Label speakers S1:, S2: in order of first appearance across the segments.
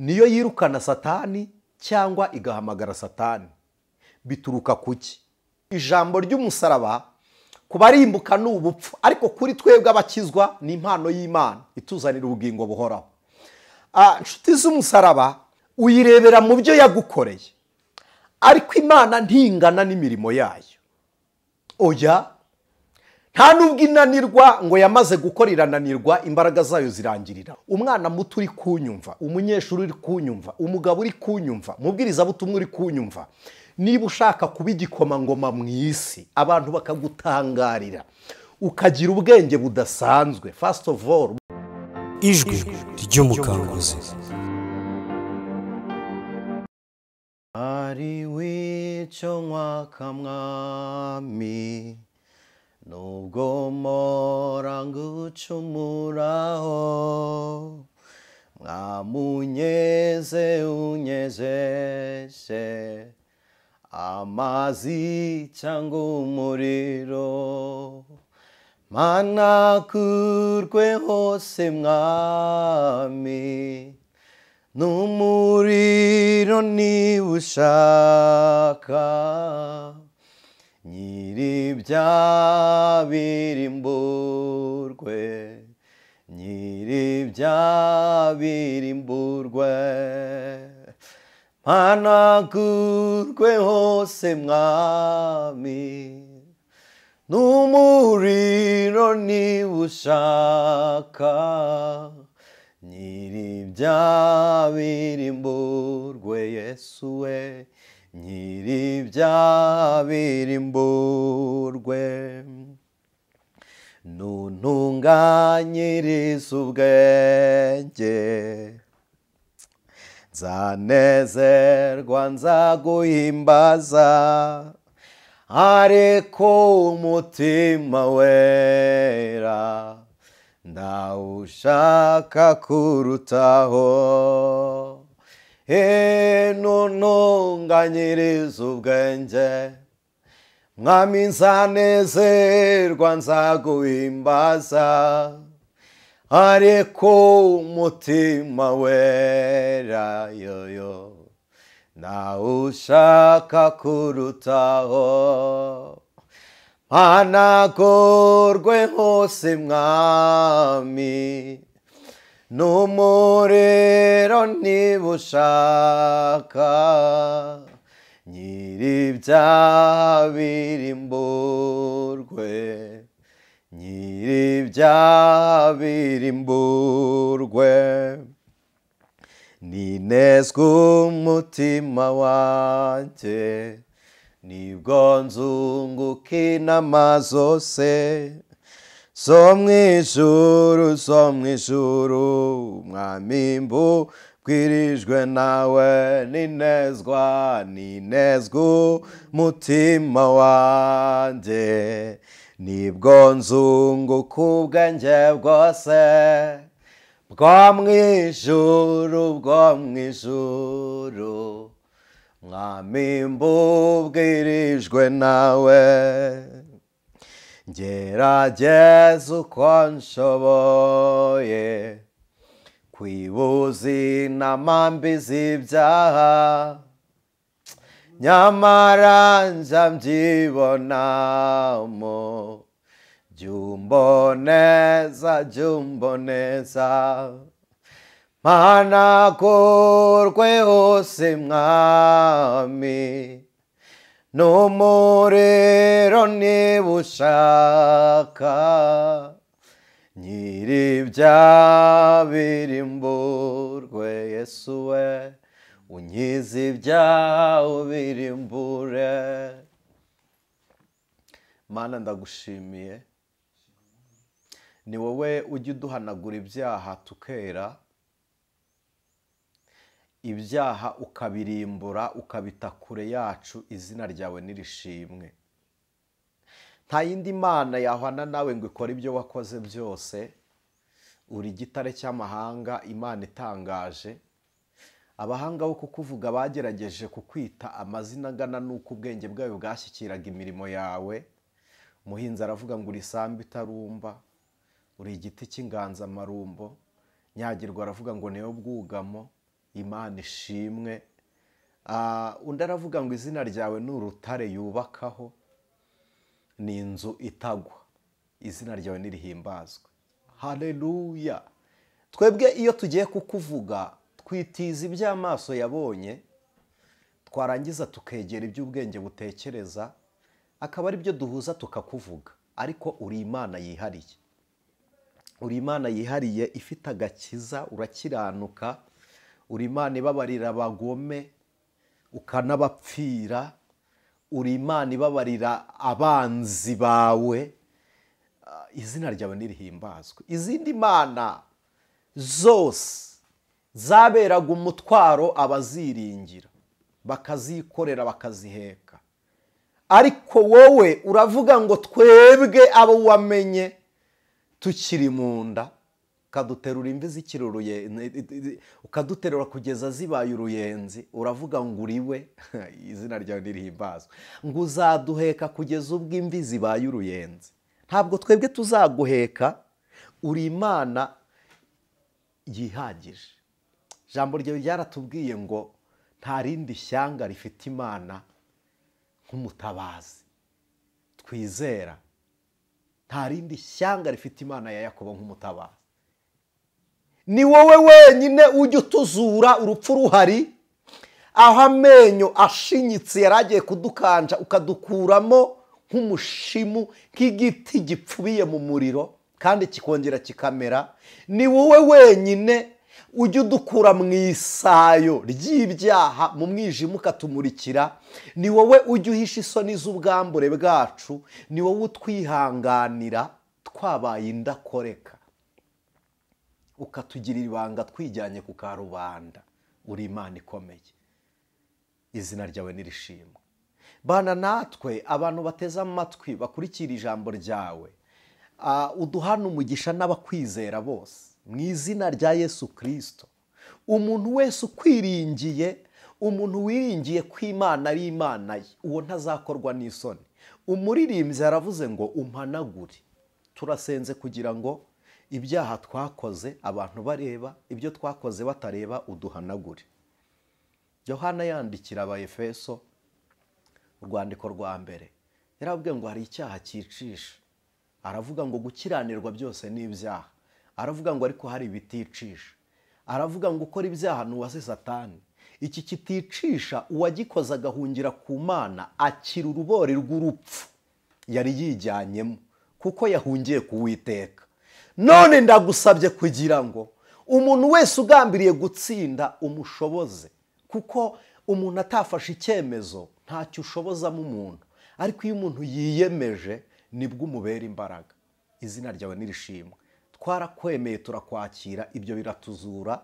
S1: niyo yirukana satani cyangwa igahamagara satani bituruka ku ki ijambo ry'umusaraba kubarimbuka barimbuka ni ubupfu ariko kuri twebwe abakizwa ni impano y'imana ituzanira ubugingo buhoraho inshuti z'umusaraba uyirebera mu byo yagukoreye ariko imana ntingana n'imirimo yayo oya nta nubwo inanirwa ngo yamaze gukora irananirwa imbaraga zayo zirangirira umwana muto uri kunyumva umunyeshuri uri kunyumva umugabo uri kunyumva umubwirizabutumwa uri kunyumva niba ushaka kuba igikomangoma mu isi abantu bakagutangarira ukagira ubwenge budasanzwe first of all ijwi ry'umukanguzi ari w'icyo mwaka mwami nugucumuraho mwamunyeze unyejeje amazi cyangwa umuriro manakurwe hose mwami n'umuriro niwe ushaka nyiribyabirimburwe nyiribyabirimburwe mpanagurwe hose mwami n'umuriro niba nyiribya nyiribyabirimburwe yesu we nyiribyabirimburwe nuntunganyiriza ubwenge nzanezerwa nzaguhimbaza ariko umutima wera ndawushaka kurutaho henononganyereza ubwenge mwami nzanezerwa nzaguhimbaza ariko umutima wera yoyo nawushaka kurutaho mpanagorwe hose mwami No morero nibushaka nyiribyabirimburwe nyiribyabirimburwe ninezwe umutima wanjye nibwo nzunguka inama zose so mw'ijuru mwamimbu bwirijwe nawe ninezwa ninezwa mutima wanjye nibwo nzungu kubwenge bwose bwo mw'ijuru bwo mw'ijuru mwamimbu bwirijwe nawe ngerageza uko nshoboye kwibuza inamambi z'ibyaha nyamara njya mbyibonamo jyumboneza jyumboneza mpanagurwe hose mwami n'umuriro niba ushaka nyiribya birimburwe yesu we unyize ibya ubirimbure mana ndagushimiye ni wowe ujya uduhanagura ibyaha tukera ibyaha ukabirimbura ukabita kure yacu izina ryawe nirishimwe nta yindi mana yahwana nawe ngo ikore ibyo wakoze byose uri igitare cy'amahanga imana itangaje abahanga bo kukuvuga bagerageje kukwita amazina angana n'uko ubwenge bwawe bwashyikiraga imirimo yawe umuhinzi aravuga ngo uri isambu itarumba uri igiti cy'inganzamarumbo nyagirwa aravuga ngo niyo bwugamo imana ishimwe ah, undi aravuga ngo izina ryawe ni urutare yubakaho ni inzu itagwa izina ryawe nirihimbazwe hareruya twebwe iyo tugiye kukuvuga twitiza iby'amaso yabonye twarangiza tukegera iby'ubwenge butekereza akaba ari byo duhuza tukakuvuga ariko uri imana yihariye uri imana yihariye ifite agakiza urakiranuka uri imana ibabarira abagome ukanabapfira uri imana ibabarira abanzi bawe ah, izina ryawe ntirihimbazwe izindi mana zose zaberaga umutwaro abaziringira bakazikorera bakaziheka ariko wowe uravuga ngo twebwe abo wamenye tukiri mu nda ukaduterura imvi zikiri ukaduterura kugeza zibaye uruyenzi uravuga ngo uriwe izina ryawe ntirihimbazwe ngo uzaduheka kugeza ubwo imvi zibaye uruyenzi ntabwo twebwe tuzaguheka uri imana yihagije ijambo ryawe ryaratubwiye ngo nta rindi shyanga rifite imana nk'umutabazi twizera nta rindi shyanga rifite imana ya yakobo nk'umutabazi ni wowe wenyine ujya utuzura urupfu ruhari aho amenyo ashinyitse yari agiye kudukanja ukadukuramo nk'umushimu nk'igiti gipfubiye mu muriro kandi kikongera kikamera ni wowe wenyine ujya udukura mu isayo ry'ibyaha mu mwijima ukatumurikira ni wowe ujya uhisha isoni z'ubwambure bwacu ni wowe utwihanganira twabaye indakoreka ukatugira ibanga twijyanye ku karubanda uri imana ikomeye izina ryawe nirishimwe bana natwe abantu bateze amatwi bakurikira ijambo ryawe uduhana umugisha n'abakwizera bose mu izina rya yesu kirisito umuntu wese ukwiringiye umuntu wiringiye ko imana ari imana ye uwo ntazakorwa n'isoni umuririmbyi aravuze ngo umpanagure turasenze kugira ngo ibyaha twakoze abantu bareba ibyo twakoze batareba uduhanagure yohana yandikira abayefeso urwandiko rwa mbere yarababwiye ngo hari icyaha cyicisha aravuga ngo gukiranirwa byose ni ibyaha aravuga ngo ariko hari ibiticisha aravuga ngo ukora ibyaha ni uwase satani iki kiticisha uwagikoze agahungira ku mana akira urubori rw'urupfu yari yijyanyemo kuko yahungiye ku kuwiteka none ndagusabye kugira ngo umuntu wese ugambiriye gutsinda umushoboze kuko umuntu atafashe icyemezo ntacyo ushobozamo umuntu ariko iyo umuntu yiyemeje nibwo umubera imbaraga izina ryawe nirishimwe twarakwemeye turakwakira ibyo biratuzura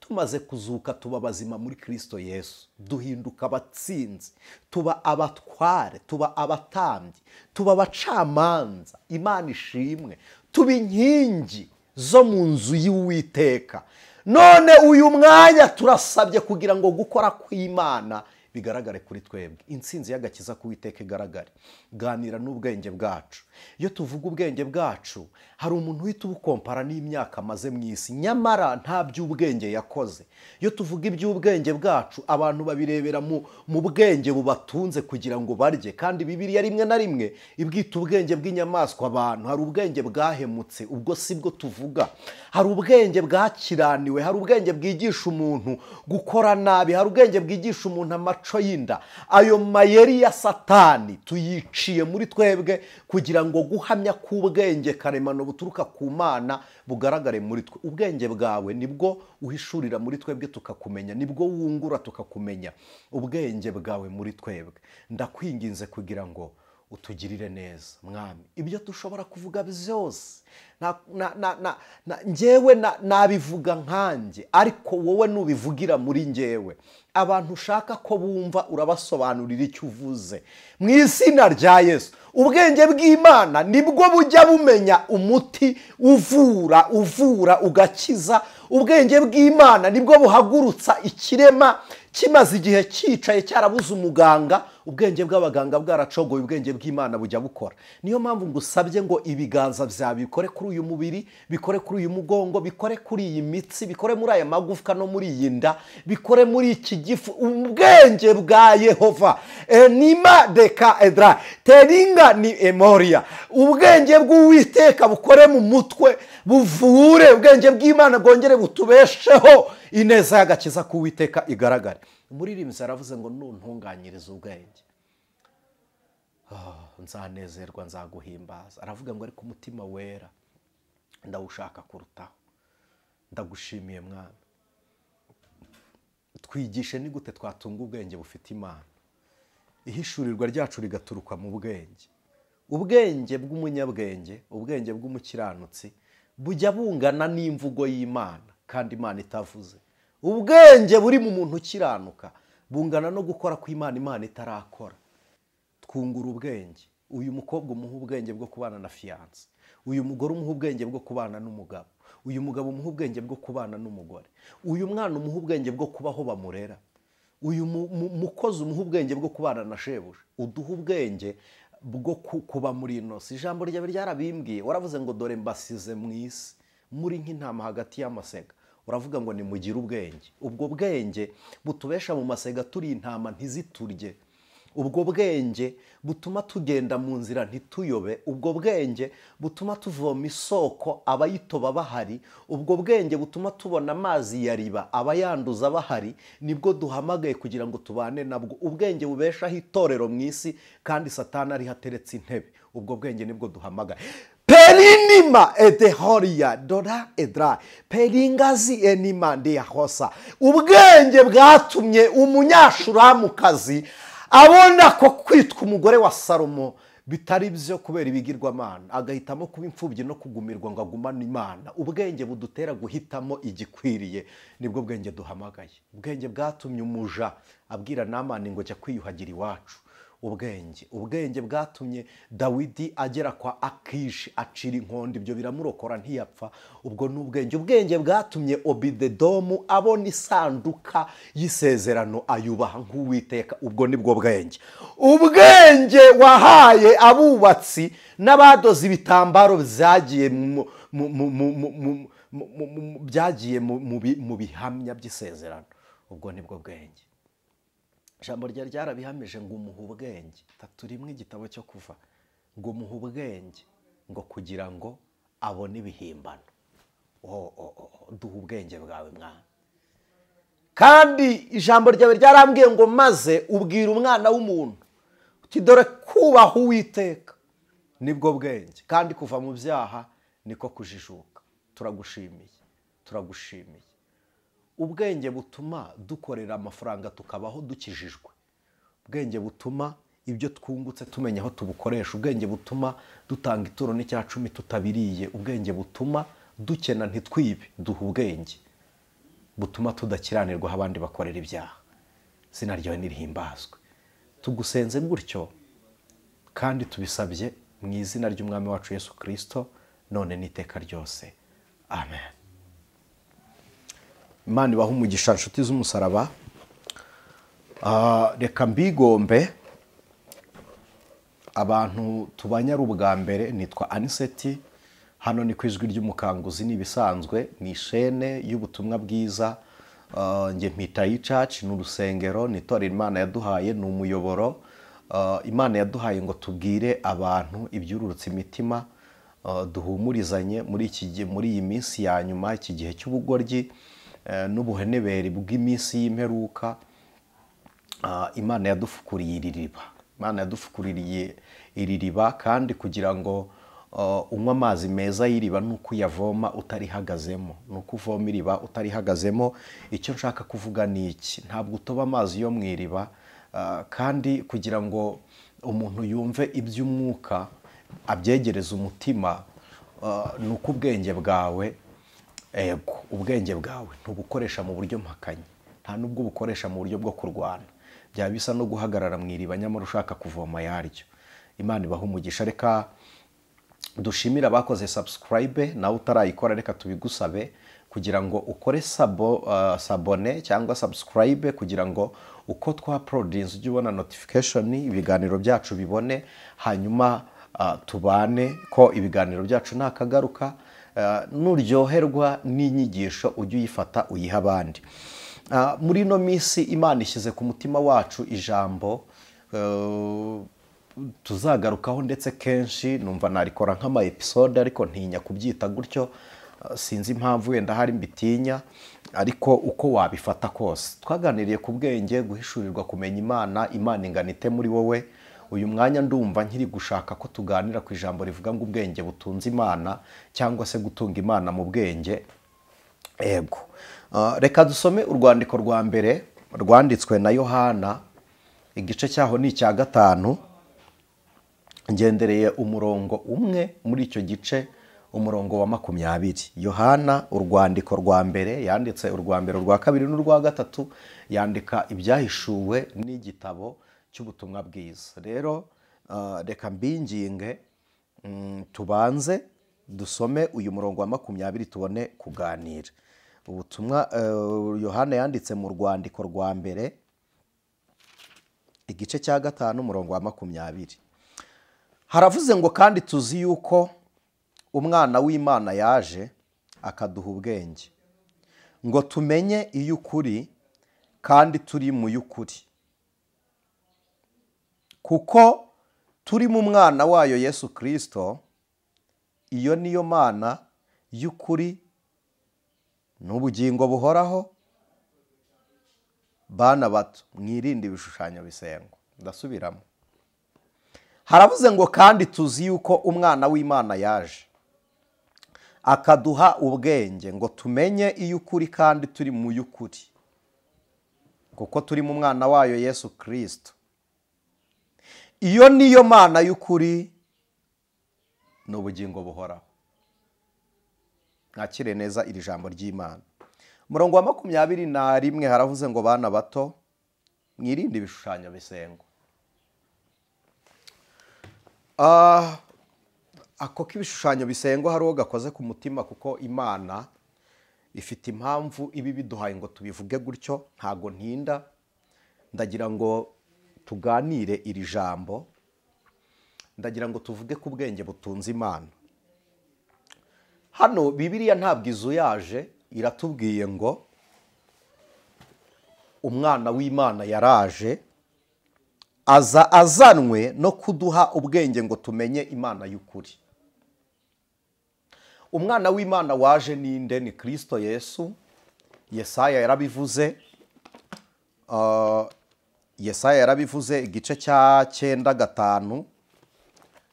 S1: tumaze kuzuka tuba bazima muri kirisito yesu duhinduka abatsinzi tuba abatware tuba abatambyi tuba abacamanza imana ishimwe tuba inkingi zo mu nzu y'uwiteka none uyu mwanya turasabye kugira ngo gukora kw'imana bigaragare kuri twebwe insinzi y'agakiza k'uwiteka igaragare ganira n'ubwenge bwacu iyo tuvuga ubwenge bwacu hari umuntu uhita ubukompara n'imyaka amaze mu isi nyamara nta by'ubwenge yakoze iyo tuvuga iby'ubwenge bwacu abantu babirebera mu bwenge bubatunze kugira ngo barye kandi bibiriya rimwe na rimwe ibwita ubwenge bw'inyamaswa abantu hari ubwenge bwahemutse ubwo si bwo tuvuga hari ubwenge bwakiraniwe hari ubwenge bwigisha umuntu gukora nabi hari ubwenge bwigisha umuntu amaco y'inda ayo mayeri ya satani tuyiciye muri twebwe kugira ngo guhamya k'ubwenge karemano buturuka ku mana bugaragare muri twe ubwenge bwawe nibwo uhishurira muri twebwe tukakumenya nibwo wungura tukakumenya ubwenge bwawe muri twebwe ndakwinginze kugira ngo utugirire neza mwami ibyo dushobora kuvuga byose ngewe nabivuga nkanjye ariko wowe nubivugira muri ngewe abantu ushaka ko bumva urabasobanurira icyo uvuze mu izina rya yesu ubwenge bw'imana nibwo bujya bumenya umuti uvura uvura ugakiza ubwenge bw'imana nibwo buhagurutsa ikirema kimaze igihe cyicaye cyarabuze umuganga ubwenge bw'abaganga bwaracogoye ubwenge bw'imana bujya bukora niyo mpamvu ngusabye ngo ibiganza byawe bikore kuri uyu mubiri bikore kuri uyu mugongo bikore kuri iyi mitsi bikore muri aya magufwa no muri iyi nda bikore muri iki gifu ubwenge bwa yehova enima deka edra teringa ni emoriya ubwenge bw'uwiteka bukore mu mutwe buvure ubwenge bw'imana bwongere butubesheho ineza y'agakiza k'uwiteka igaragare umuririmbyi aravuze ngo nuntunganyirize ubwenge ah, nzanezerwa nzaguhimbaza aravuga ngo ariko umutima wera ndawushaka kurutaho ndagushimiye mwana twigishe ni gute twatunga ubwenge bufite imana ihishurirwa ryacu rigaturuka mu bwenge ubwenge bw'umunyabwenge ubwenge bw'umukiranutsi bujya bungana n'imvugo y'imana kandi imana itavuze ubwenge buri mu muntu ukiranuka bungana no gukora kw'imana imana Imana itarakora twungura ubwenge uyu mukobwa umuha ubwenge bwo kubana na fiyanse uyu mugore umuha ubwenge bwo kubana n'umugabo uyu mugabo umuha ubwenge bwo kubana n'umugore uyu mwana umuha ubwenge bwo kubaho bamurera uyu mukozi umuha ubwenge bwo kubana na shebuja uduha ubwenge bwo kuba muri ino si ijambo ryawe ryarabimbwiye waravuze ngo dore mbasize mu isi muri nk'intama hagati y'amasega uravuga ngo nimugire ubwenge ubwo bwenge butubesha mu masega turi intama ntiziturye ubwo bwenge butuma tugenda mu nzira ntituyobe ubwo bwenge butuma tuvoma isoko abayitoba bahari ubwo bwenge butuma tubona amazi ya riba abayanduza bahari nibwo duhamagaye kugira ngo tubane nabwo ubwenge bubeshaho itorero mu isi kandi satana ari ateretse intebe ubwo bwenge nibwo duhamagaye perinima etehoriya dora edara peringazi enima ndeyahosa ubwenge bwatumye umunyashuramukazi abona ko kwitwa umugore wa salomo bitari byo kubera ibigirwamana agahitamo kuba imfubyi no kugumirwa ngo agumane imana ubwenge budutera guhitamo igikwiriye nibwo bwenge duhamagaye ubwenge bwatumye umuja abwira namani ngo jya kwiyuhagira iwacu ubwenge ubwenge bwatumye dawidi agera kwa akishi acira inkondo ibyo biramurokora ntiyapfa ubwo ni ubwenge ubwenge bwatumye obidedomu abona isanduka y'isezerano ayubaha nk'uwiteka ubwo ni bwo bwenge ubwenge wahaye abubatsi n'abadoze ibitambaro byagiye mu byagiye mu bihamya by'isezerano ubwo ni bwo bwenge ijambo ryari ryarabihamije ngo umuhe ubwenge tatu rimwe igitabo cyo kuva ngo umuhe ubwenge ngo kugira ngo abone ibihimbano duha ubwenge bwawe mwana kandi ijambo ryawe ryarambwiye ngo maze ubwira umwana w'umuntu uti dore kubaha uwiteka nibwo bwenge kandi kuva mu byaha niko kujijuka turagushimiye turagushimiye ubwenge butuma dukorera amafaranga tukabaho dukijijwe ubwenge butuma ibyo twungutse tumenya aho tubukoresha ubwenge butuma dutanga ituro n'icya cumi tutabiriye ubwenge butuma dukena ntitwibe duha ubwenge butuma tudakiranirwaho abandi bakorera ibyaha izina ryawe nirihimbazwe tugusenze gutyo kandi tubisabye mu izina ry'umwami wacu Yesu kirisito none n'iteka ryose amen imana ibaha umugisha inshuti z'umusaraba ah, reka mbigombe abantu tubanye ari ubwa mbere nitwa aniseti hano ni ku ijwi ry'umukanguzi n’ibisanzwe ni ishene y'ubutumwa bwiza ah, njye mpita y'icaci ni urusengero ni itorero imana yaduhaye ni umuyoboro ah, imana yaduhaye ngo tubwire abantu ibyururutse imitima duhumurizanye muri iyi minsi ya nyuma iki gihe cy'ubugoryi Eh, n'ubuhenebere bw'iminsi y'imperuka ah, imana yadufukuriye iri riba imana yadufukuriye iri riba kandi kugira ngo oh, unywa amazi meza y'iriba ni uko uyavoma utarihagazemo ni uko iriba utarihagazemo icyo nshaka kuvuga ni iki ntabwo utoba amazi yo mu iriba ah, kandi kugira ngo umuntu yumve iby'umwuka abyegereze umutima ah, ni uko ubwenge bwawe yego eh, ubwenge bwawe ntubukoresha mu buryo mpakanye nta n'ubwo ubukoresha mu buryo bwo kurwana byaba bisa no guhagarara mu iriba nyamara ushaka kuvoma yaryo imana ibaha umugisha reka dushimire abakoze sabusikarayibe nawe utarayikora reka tubigusabe kugira ngo ukore eh, sabone cyangwa sabusikarayibe kugira ngo uko twa porodinzi ujye ubona notifikashoni ibiganiro byacu bibone hanyuma eh, tubane ko ibiganiro byacu ntakagaruka Eh, nuryoherwa n'inyigisho ujye uyifata uyiha abandi eh, muri ino minsi imana ishyize ku mutima wacu ijambo eh, tuzagarukaho ndetse kenshi numva narikora nk'ama episode ariko ntinya kubyita gutyo sinzi impamvu wenda hari mbitinya ariko uko wabifata kose twaganiriye ku bwenge guhishurirwa kumenya imana imana ingana ite muri wowe uyu mwanya ndumva nkiri gushaka ko tuganira ku ijambo rivuga ngo ubwenge butunze imana cyangwa se gutunga imana mu bwenge ego ah, reka dusome urwandiko rwa mbere rwanditswe na yohana igice cyaho ni icya gatanu ngendereye umurongo umwe muri icyo gice umurongo wa makumyabiri yohana urwandiko rwa mbere yanditse urwa mbere urwa kabiri n'urwa gatatu yandika ibyahishuwe n'igitabo cy'ubutumwa bwiza rero uh, reka mbinginge mm, tubanze dusome uyu murongo wa makumyabiri tubone kuganira ubutumwa uh, yohana yanditse mu rwandiko rwa mbere igice cya gatanu umurongo wa makumyabiri haravuze ngo kandi tuzi yuko umwana w'imana yaje akaduha ubwenge ngo tumenye iy'ukuri kandi turi mu y'ukuri kuko turi mu mwana wayo yesu kirisito iyo niyo mana y'ukuri n'ubugingo buhoraho bana bato mwirinde ibishushanyo bisengwa ndasubiramo haravuze ngo kandi tuzi yuko umwana w'imana yaje akaduha ubwenge ngo tumenye iyo ukuri kandi turi mu y'ukuri kuko turi mu mwana wayo yesu kirisito iyo niyo mana y'ukuri ni ubugingo buhoraho mwakire neza iri jambo ry'imana murongo wa makumyabiri na rimwe haravuze ngo bana bato mwirinde ibishushanyo bisengwa ah, ako k'ibishushanyo bisengwa hari uwo gakoze ku mutima kuko imana ifite impamvu ibi biduhaye ngo tubivuge gutyo ntago ntinda ndagira ngo tuganire iri jambo ndagira ngo tuvuge ku bwenge butunze imana hano bibiriya ntabwo izu yaje iratubwiye ngo umwana w'imana yaraje aza azanwe no kuduha ubwenge ngo tumenye imana y'ukuri umwana w'imana waje ninde ni kirisito yesu yesaya yarabivuze ah, yesaya yarabivuze igice cya cyenda gatanu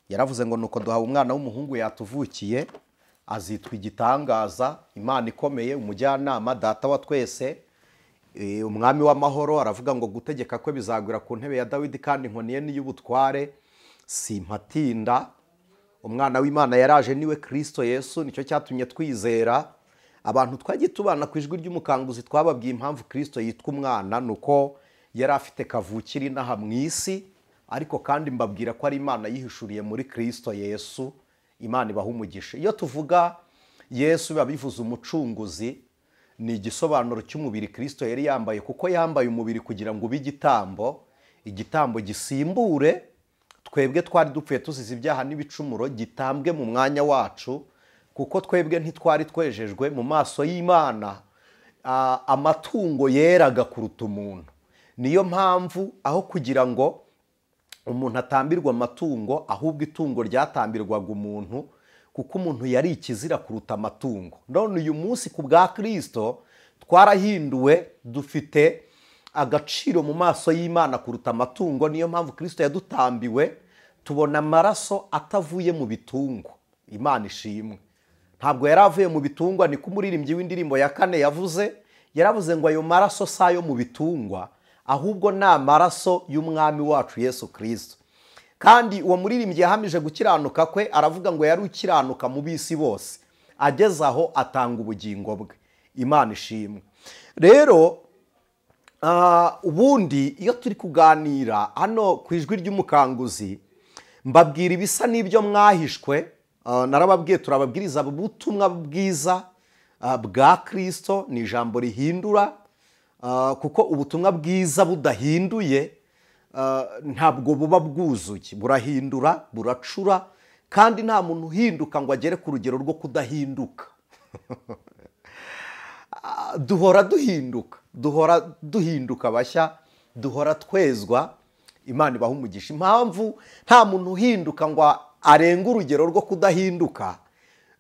S1: yaravuze ngo nuko duhawe umwana w'umuhungu yatuvukiye azitwa igitangaza imana ikomeye umujyanama data wa twese e, umwami w'amahoro aravuga ngo gutegeka kwe bizagwira ku ntebe ya dawidi kandi nkoniye n'iy'ubutware simpatinda umwana w'imana yaraje niwe Kristo yesu nicyo cyatumye twizera abantu twagiye tubana ku ijwi ry'umukanguzi twababwiye impamvu Kristo yitwa umwana ni uko yari afite kavukiri inaha mu isi ariko kandi mbabwira ko ari imana yihishuriye muri Kristo yesu imana ibaha umugisha iyo tuvuga yesu biba bivuze umucunguzi ni igisobanuro cy'umubiri Kristo yari yambaye kuko yambaye umubiri kugira ngo ube igitambo igitambo gisimbure twebwe twari dupfuye tuzize ibyaha n'ibicumuro gitambwe mu mwanya wacu kuko twebwe ntitwari twejejwe mu maso y'imana amatungo yeraga kuruta umuntu niyo mpamvu aho kugira ngo umuntu atambirwa amatungo ahubwo itungo ryatambirwaga umuntu kuko umuntu yari ikizira kuruta amatungo none uyu munsi ku bwa kirisito twarahinduwe dufite agaciro mu maso y'imana kuruta amatungo niyo mpamvu kirisito yadutambiwe tubona amaraso atavuye mu bitungwa imana ishimwe ntabwo yari avuye mu bitungwa ni ko umuririmbyi w'indirimbo ya kane yavuze yaravuze ngo ayo maraso si ayo mu bitungwa ahubwo ni amaraso y'umwami wacu yesu kirisito kandi uwo muririmbyi yahamije gukiranuka kwe aravuga ngo yari ukiranuka mu bisi bose ageze aho atanga ubugingo bwe imana ishimwe rero ah, ubundi iyo turi kuganira hano ku ijwi ry'umukanguzi mbabwira ibisa n'ibyo mwahishwe ah, narababwiye turababwiriza ubutumwa bwiza ah, bwa kirisito ni ijambo rihindura Ah, kuko ubutumwa bwiza budahinduye ah, ntabwo buba bwuzuye burahindura buracura kandi nta muntu uhinduka ngo agere ku rugero rwo kudahinduka ah, duhora duhinduka duhora duhinduka bashya duhora twezwa imana ibaha umugisha impamvu nta muntu uhinduka ngo arenga urugero rwo kudahinduka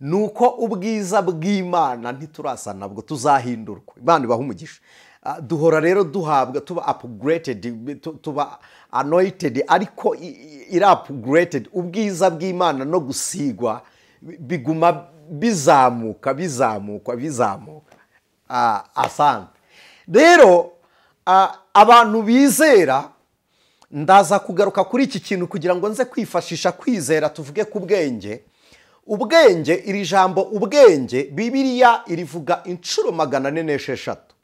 S1: ni uko ubwiza bw'imana ntiturasa nabwo tuzahindurwa imana ibaha umugisha duhora rero duhabwa tuba apuguretedi tuba anoyitedi ariko iri apuguretedi ubwiza bw'imana no gusigwa biguma bizamuka bizamuka bizamuka ah, asante rero ah, abantu bizera ndaza kugaruka kuri iki kintu kugira ngo nze kwifashisha kwizera tuvuge ku bwenge ubwenge iri jambo ubwenge bibiriya irivuga inshuro magana ane n'esheshatu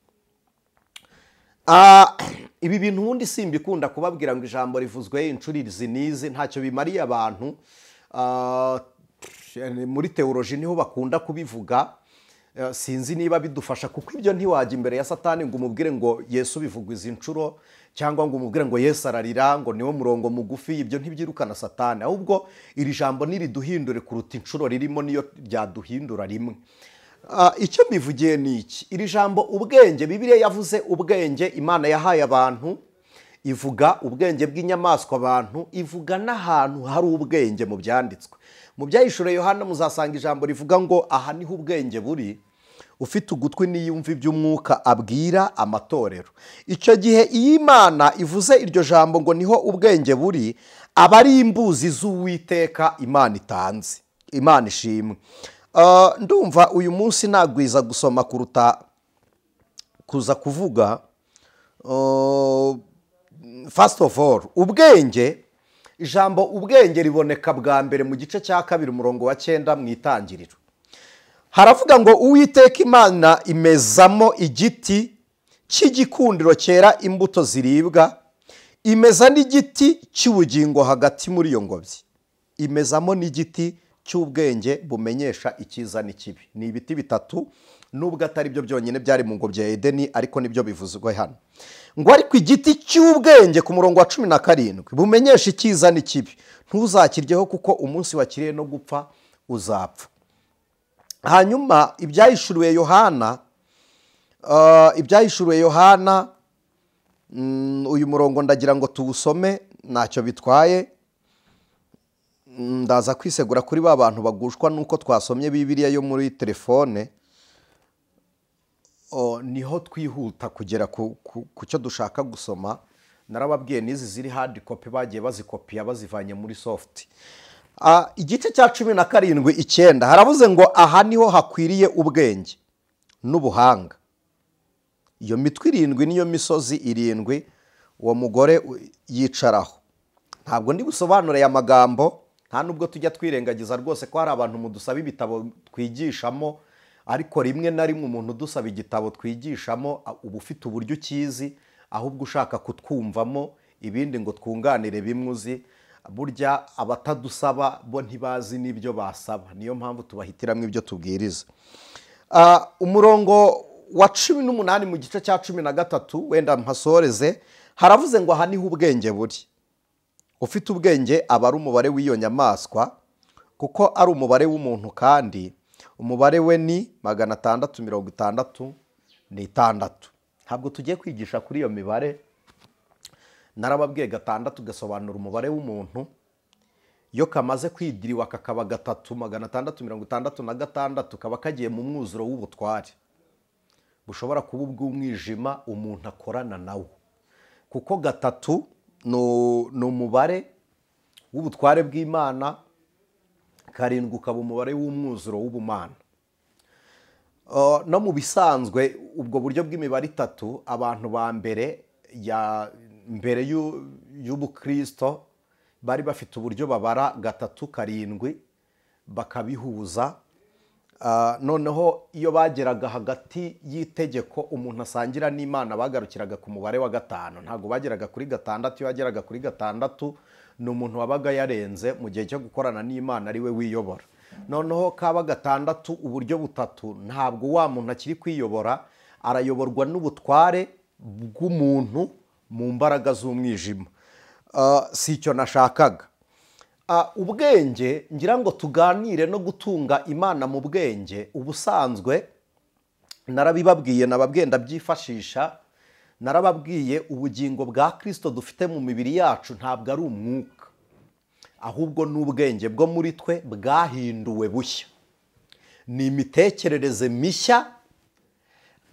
S1: Ah, ibi bintu ubundi simbikunda kubabwira ngo ijambo rivuzwe inshuro izi n'izi ntacyo bimariye abantu ah, muri teoroji niho bakunda kubivuga ah, sinzi niba bidufasha kuko ibyo ntiwajya imbere ya satani ngo umubwire ngo yesu bivugwa izi nshuro cyangwa ngo umubwire ngo yesu ararira ngo niwo murongo mugufi ibyo ntibyirukana satani ahubwo iri jambo ntiriduhindure kuruta inshuro ririmo niyo ryaduhindura rimwe Ah, icyo mbivugiye ni iki iri jambo ubwenge bibiriya yavuze ubwenge imana yahaye abantu ivuga ubwenge bw'inyamaswa abantu ivuga n'ahantu hari ubwenge mu byanditswe mu byayishure yohana muzasanga ijambo rivuga ngo aha niho ubwenge buri ufite ugutwi n'iyumva iby'umwuka abwira amatorero icyo gihe iyo imana ivuze iryo jambo ngo niho ubwenge buri aba ari imbuzi z'uwiteka imana itanze imana ishimwe Ah, ndumva uyu munsi nagwiza gusoma kuruta kuza kuvuga ah, fasiti of all ubwenge ijambo ubwenge riboneka bwa mbere mu gice cya kabiri umurongo wa cyenda mu itangiriro haravuga ngo uwiteka imana imezamo igiti cy'igikundiro cyera imbuto ziribwa imeza n'igiti cy'ubugingo hagati muri iyo ngobyi imezamo n'igiti cy'ubwenge bumenyesha icyiza n'ikibi ni ibiti bitatu nubwo atari byo byonyine byari mu ngobyi ya edeni ariko nibyo bivuzwe hano ngo ariko igiti cy'ubwenge ku murongo wa cumi na karindwi bumenyesha icyiza n'ikibi ntuzakiryeho kuko umunsi wakiriye no gupfa uzapfa hanyuma ibyahishuriwe yohana uh, ibyahishuriwe yohana mm, uyu murongo ndagira ngo tuwusome ntacyo bitwaye ndaza kwisegura kuri ba bantu bagushwa nuko twasomye Bibiliya yo muri telefone niho twihuta kugera ku cyo dushaka gusoma narababwiye n'izi ziri handi kopi bagiye bazikopiya bazivanye muri sofuti igice cya cumi na karindwi icyenda haravuze ngo aha niho hakwiriye ubwenge n'ubuhanga iyo mitwe irindwi niyo misozi irindwi uwo mugore yicaraho ntabwo ndi busobanure aya magambo nta nubwo tujya twirengagiza rwose ko hari abantu mudusaba ibitabo twigishamo ariko rimwe na rimwe umuntu udusaba igitabo twigishamo uba ufite uburyo ukizi ahubwo ushaka kutwumvamo ibindi ngo twunganire bimwe uzi burya abatadusaba bo ntibazi n'ibyo basaba niyo mpamvu tubahitiramo ibyo tubwiriza umurongo wa cumi n'umunani mu gice cya cumi na gatatu wenda mpasoreze haravuze ngo aha niho ubwenge buri ufite ubwenge aba ari umubare w'iyo nyamaswa kuko ari umubare w'umuntu kandi umubare we ni magana atandatu mirongo itandatu n'itandatu ntabwo tugiye kwigisha kuri iyo mibare narababwiye gatandatu gasobanura umubare w'umuntu iyo kamaze kwidiriwa kakaba gatatu magana atandatu mirongo itandatu na gatandatu kaba kagiye mu mwuzuro w'ubutware bushobora kuba ubw'umwijima umuntu akorana nawo kuko gatatu ni umubare w'ubutware bw'imana karindwi ukaba umubare w'umwuzuro w'ubumana no mu bisanzwe ubwo buryo bw'imibare itatu abantu ba mbere ya mbere y'ubukristo bari bafite uburyo babara gatatu karindwi bakabihuza Ah, noneho iyo bageraga hagati y'itegeko umuntu asangira n'imana bagarukiraga ku mubare wa gatanu ntabwo bageraga kuri gatandatu iyo bageraga kuri gatandatu ni umuntu wabaga yarenze mu gihe cyo gukorana n'imana ari we wiyobora noneho kaba gatandatu uburyo butatu ntabwo wa muntu akiri kwiyobora arayoborwa n'ubutware bw'umuntu mu mbaraga z'umwijima ah, si icyo nashakaga Ah, ubwenge ngira ngo tuganire no gutunga imana mu bwenge ubusanzwe narabibabwiye nababwenda byifashisha narababwiye ubugingo bwa kirisito dufite mu mibiri yacu ntabwo ari umwuka ahubwo n'ubwenge bwo muri twe bwahinduwe bushya ni imitekerereze mishya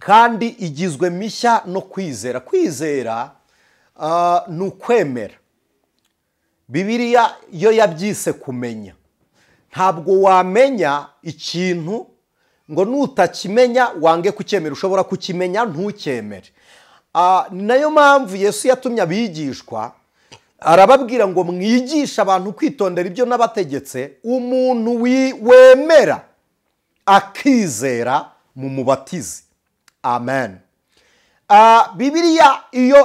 S1: kandi igizwe mishya no kwizera kwizera ah, ni ukwemera bibiriya iyo yabyise kumenya ntabwo wamenya ikintu ngo nutakimenya wange kucyemera ushobora kukimenya ntukemere ah, nayo mpamvu yesu yatumye abigishwa arababwira ngo mwigishe abantu kwitondera ibyo n'abategetse umuntu wemera akizera mu mubatizi amen ah, bibiriya iyo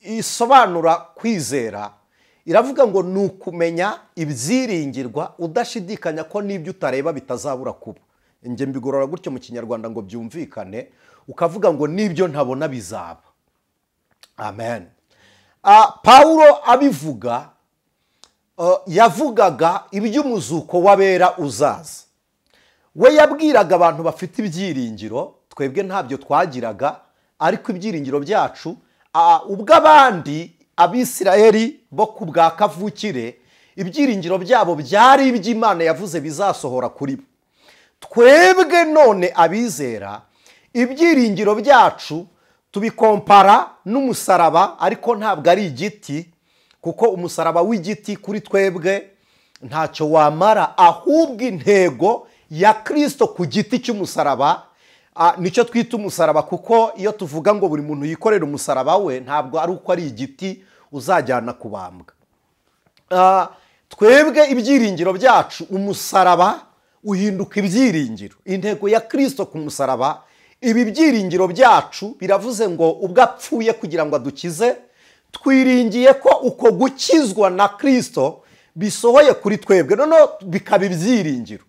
S1: isobanura kwizera iravuga ngo ni ukumenya ibyiringirwa udashidikanya ko n'ibyo utareba bitazabura kuba inge mbigorora gutyo mu kinyarwanda ngo byumvikane ukavuga ngo n'ibyo ntabona bizaba amen ah, paul abivuga eh, yavugaga iby'umuzuko w'abera uzaza we yabwiraga abantu bafite ibyiringiro twebwe ntabyo twagiraga ariko ibyiringiro byacu ah, ubwo abandi abisirayeli bo ku bwa kavukire ibyiringiro byabo byari iby'imana yavuze bizasohora kuri bo twebwe none abizera ibyiringiro byacu tubikompara n'umusaraba ariko ntabwo ari igiti kuko umusaraba w'igiti kuri twebwe ntacyo wamara ahubwo intego ya kirisito ku giti cy'umusaraba nicyo twita umusaraba kuko iyo tuvuga ngo buri muntu yikorera umusaraba we ntabwo ari uko ari igiti uzajyana kubambwa ah, twebwe ibyiringiro byacu umusaraba uhinduka ibyiringiro intego ya kirisito ku musaraba ibi byiringiro byacu biravuze ngo ubwo apfuye kugira ngo adukize twiringiye ko uko gukizwa na kirisito bisohoye kuri twebwe noneho bikaba ibyiringiro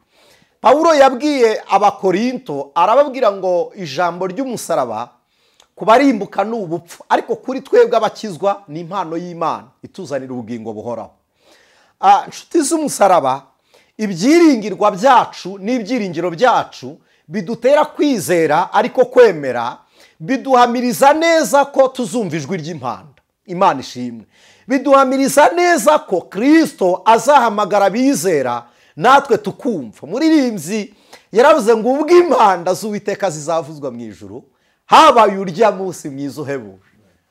S1: pawuro yabwiye abakorinto arababwira ngo ijambo ry'umusaraba ku barimbuka ni ubupfu ariko kuri twebwe abakizwa ni impano y'imana ituzanira ubugingo buhoraho ah, inshuti z'umusaraba ibyiringirwa byacu n'ibyiringiro byacu bidutera kwizera ariko kwemera biduhamiriza neza ko tuzumva ijwi ry'impanda imana ishimwe biduhamiriza neza ko kirisito azahamagara abizera natwe tukumva muririmbyi yaravuze ngo ubwo impanda z'uwiteka zizavuzwa mu ijoro habaye urya munsi mwiza uhebuje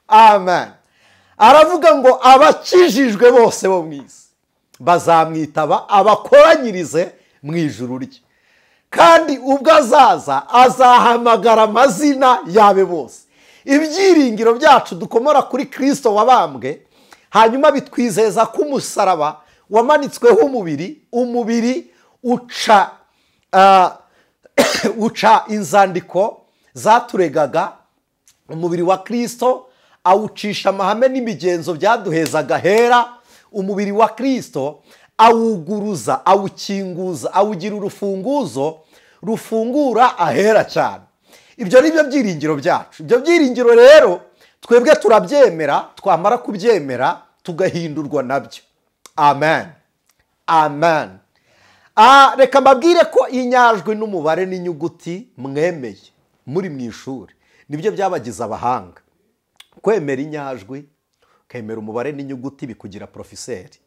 S1: amen aravuga ngo abakijijwe bose bo mu isi bazamwitaba abakoranyirize mu ijuru rye kandi ubwo azaza azahamagara amazina yabe bose ibyiringiro byacu dukomora kuri kirisito wabambwe hanyuma bitwizeza ko umusaraba wamanitsweho umubiri umubiri uca uh, uca inzandiko zaturegaga umubiri wa kirisito awucisha amahame n'imigenzo byaduhezaga hera umubiri wa kirisito awuguruza awukinguza awugira urufunguzo rufungura ahera cyane ibyo ni byo byiringiro byacu ibyo byiringiro rero twebwe turabyemera twamara kubyemera tugahindurwa nabyo amen amen ah, reka mbabwire ko inyajwi n'umubare n'inyuguti mwemeye muri mu ishuri nibyo byabagize abahanga kwemera inyajwi ukemera umubare n'inyuguti bikugira porofiseri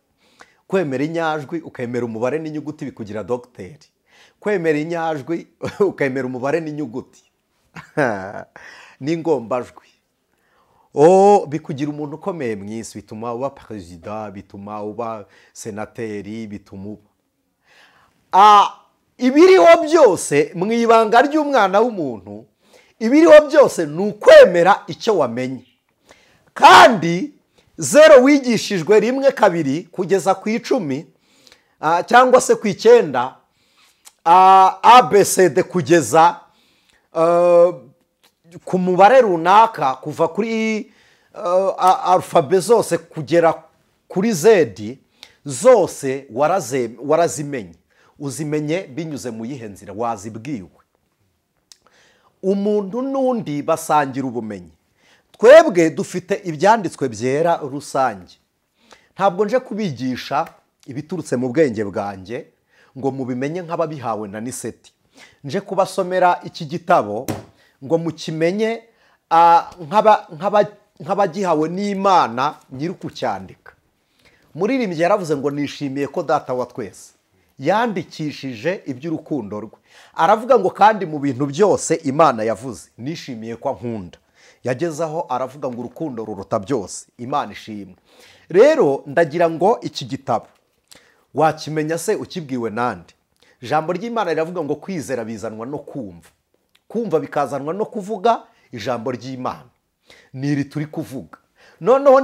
S1: kwemera inyajwi ukemera umubare n'inyuguti bikugira dogiteri kwemera inyajwi ukemera umubare n'inyuguti n'ingombajwi o oh, bikugira umuntu ukomeye mu isi bituma uba perezida bituma uba senateri bituma uba ah, ibiriho byose mu ibanga ry'umwana w'umuntu ibiriho byose ni ukwemera icyo wamenye kandi zero wigishijwe rimwe kabiri kugeza ku icumi cyangwa se ku icyenda abesede kugeza e, ku mubare runaka kuva kuri e, arufabe zose kugera kuri zedi zose warazimenye uzimenye binyuze mu yihe nzira wazibwiwe umuntu n'undi basangira ubumenyi twebwe dufite ibyanditswe byera rusange ntabwo nje kubigisha ibiturutse mu bwenge bwanjye ngo mubimenye nk'ababihawe na niseti nje kubasomera iki gitabo ngo mukimenye nk'abagihawe n'imana nyiri ukucyandika muririmbyi yaravuze ngo nishimiye ko data wa twese yandikishije iby'urukundo rwe aravuga ngo kandi mu bintu byose imana yavuze nishimiye ko nkunda yageze aho aravuga ngo urukundo ruruta byose imana ishimwe rero ndagira ngo iki gitabo wakimenya se ukibwiwe nande ijambo ry'imana riravuga ngo kwizera bizanwa no kumva kumva bikazanwa no kuvuga ijambo ry'imana ni iri turi kuvuga noneho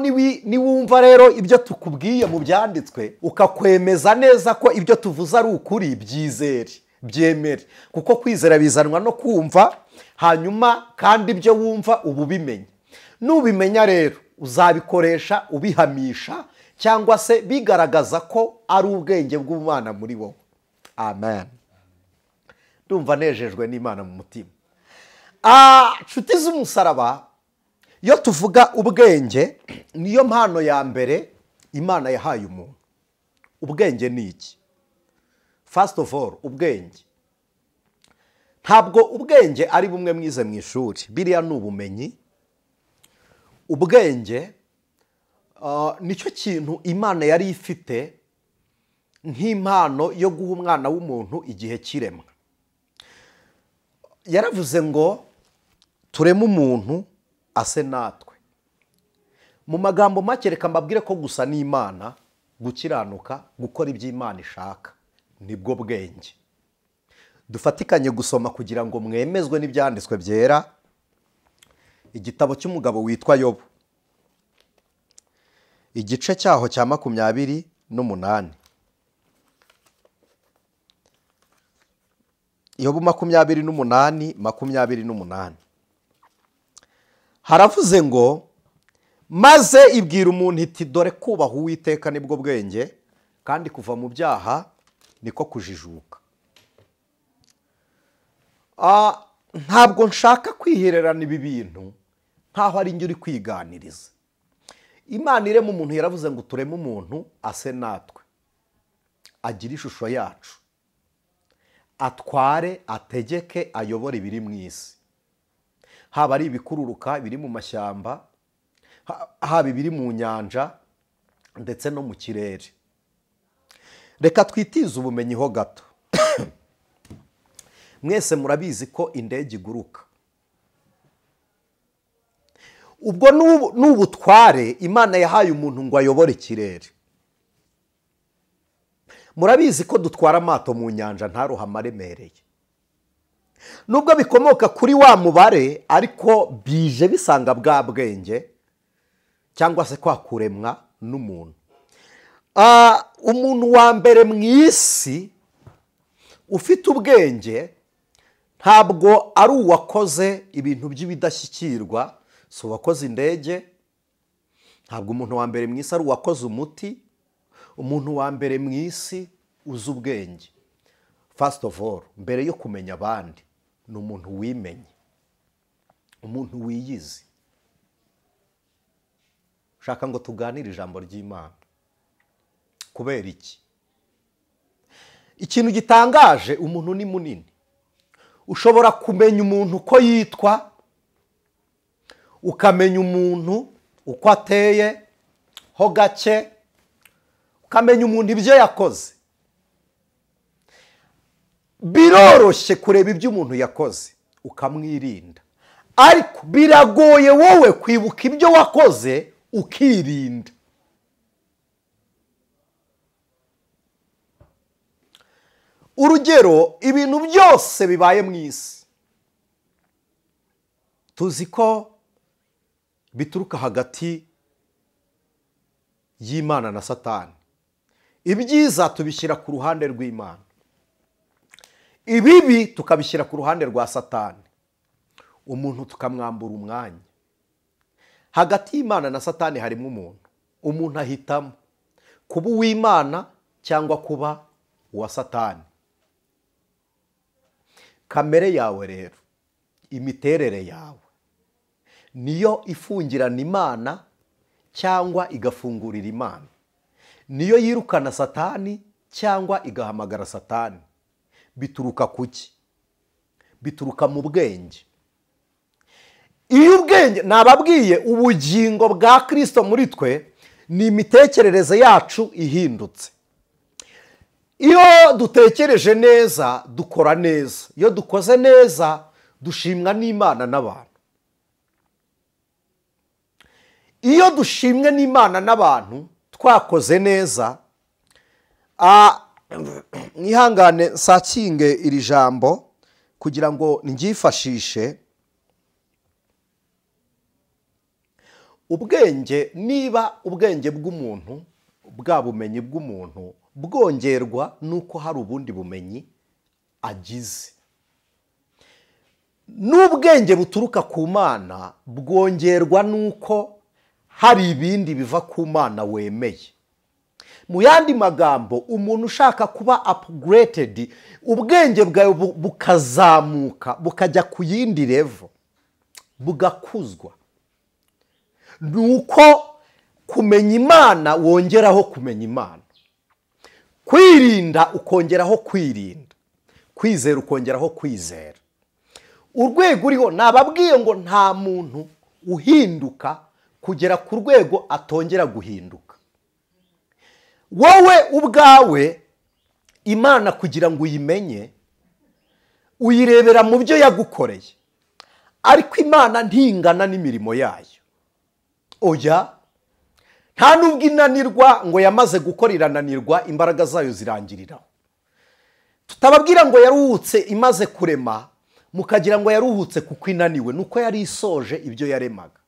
S1: niwumva rero ibyo tukubwiye mu byanditswe ukakwemeza neza ko ibyo tuvuze ari ukuri byizere byemere kuko kwizera bizanwa no kumva hanyuma kandi ibyo wumva uba ubimenye n'ubimenya rero uzabikoresha ubihamisha cyangwa se bigaragaza ko ari ubwenge bw'umwana muri wowe amen ndumva nejejwe n'imana mu mutima inshuti ah, z'umusaraba iyo tuvuga ubwenge niyo mpano ya mbere imana yahaye umuntu ubwenge ni iki fasiti of all ubwenge ntabwo ubwenge ari bumwe mwize mu ishuri biriya ni ubumenyi ubwenge uh, nicyo kintu imana yari ifite nk'impano yo guha umwana w'umuntu igihe kiremwa yaravuze ngo tureme umuntu ase natwe mu magambo make reka mbabwire ko gusa n'imana gukiranuka gukora ibyo imana ishaka nibwo bwenge dufatikanye gusoma kugira ngo mwemezwe n'ibyanditswe byera igitabo cy'umugabo witwa yobu igice cyaho cya makumyabiri n'umunani yobu makumyabiri n'umunani makumyabiri n'umunani haravuze ngo maze ibwira umuntu iti dore kubaha uwiteka nibwo bwenge kandi kuva mu byaha niko kujijuka ntabwo nshaka kwihererana ibi bintu nkaho ari njye uri kwiganiriza imana irema umuntu yaravuze ngo tureme umuntu ase natwe agire ishusho yacu atware ategeke ayobore ibiri mu isi haba ari ibikururuka biri mu mashyamba haba ibiri mu nyanja ndetse no mu kirere reka twitize ubumenyi ho gato mwese murabizi ko indege iguruka ubwo n'ubutware imana yahaye umuntu ngo ayobore ikirere murabizi ko dutwara amato mu nyanja ntaruhe amaremereye nubwo bikomoka kuri wa mubare ariko bije bisanga bwa bwenge cyangwa se kwa kuremwa n'umuntu umuntu wa mbere mu isi ufite ubwenge ntabwo ari uwakoze ibintu by'ibidashyikirwa si uwakoze indege ntabwo umuntu wa mbere mu isi ari uwakoze umuti umuntu wa mbere mu isi uzi ubwenge fasiti ofu oru mbere yo kumenya abandi ni umuntu wimenye umuntu wiyizi ushaka ngo tuganire ijambo ry'imana kubera iki ikintu gitangaje umuntu ni munini ushobora kumenya umuntu uko yitwa ukamenya umuntu uko ateye ho gake ukamenya umuntu ibyo yakoze biroroshye kureba ibyo umuntu yakoze ukamwirinda ariko biragoye wowe kwibuka ibyo wakoze ukirinda urugero ibintu byose bibaye mu isi tuzi ko bituruka hagati y'imana na satani ibyiza tubishyira ku ruhande rw'imana ibibi tukabishyira ku ruhande rwa satani umuntu tukamwambura umwanya hagati y'imana na satani harimo umuntu umuntu ahitamo kuba uw'imana cyangwa kuba uwa satani kamere yawe rero imiterere yawe niyo ifungirana imana cyangwa igafungurira imana niyo yirukana satani cyangwa igahamagara satani bituruka ku ki bituruka mu bwenge iyo ubwenge nababwiye ubugingo bwa kirisito muri twe ni imitekerereze yacu ihindutse iyo dutekereje neza dukora neza iyo dukoze neza dushimwa n'imana n'abantu iyo dushimwe n'imana n'abantu twakoze neza mwihangane nsakinge iri jambo kugira ngo nryifashishe ubwenge niba ubwenge bw'umuntu bwa bumenyi bw'umuntu bwongerwa nuko hari ubundi bumenyi agize n'ubwenge buturuka ku mana bwongerwa nuko hari ibindi biva ku mana wemeye mu yandi magambo umuntu ushaka kuba apuguretedi ubwenge bwawe bukazamuka bukajya ku yindi revo bugakuzwa ni uko kumenya imana wongeraho kumenya imana kwirinda ukongeraho kwirinda kwizera ukongeraho kwizera urwego uriho nababwiye ngo nta muntu uhinduka kugera ku rwego atongera guhinduka wowe ubwawe imana kugira ngo uyimenye uyirebera mu byo yagukoreye ariko imana ntingana n'imirimo yayo oya nta n'ubwo inanirwa ngo yamaze gukora irananirwa imbaraga zayo zirangiriraho tutababwira ngo yaruhutse imaze kurema mukagira ngo yaruhutse kuko inaniwe nuko yari isoje ibyo yaremaga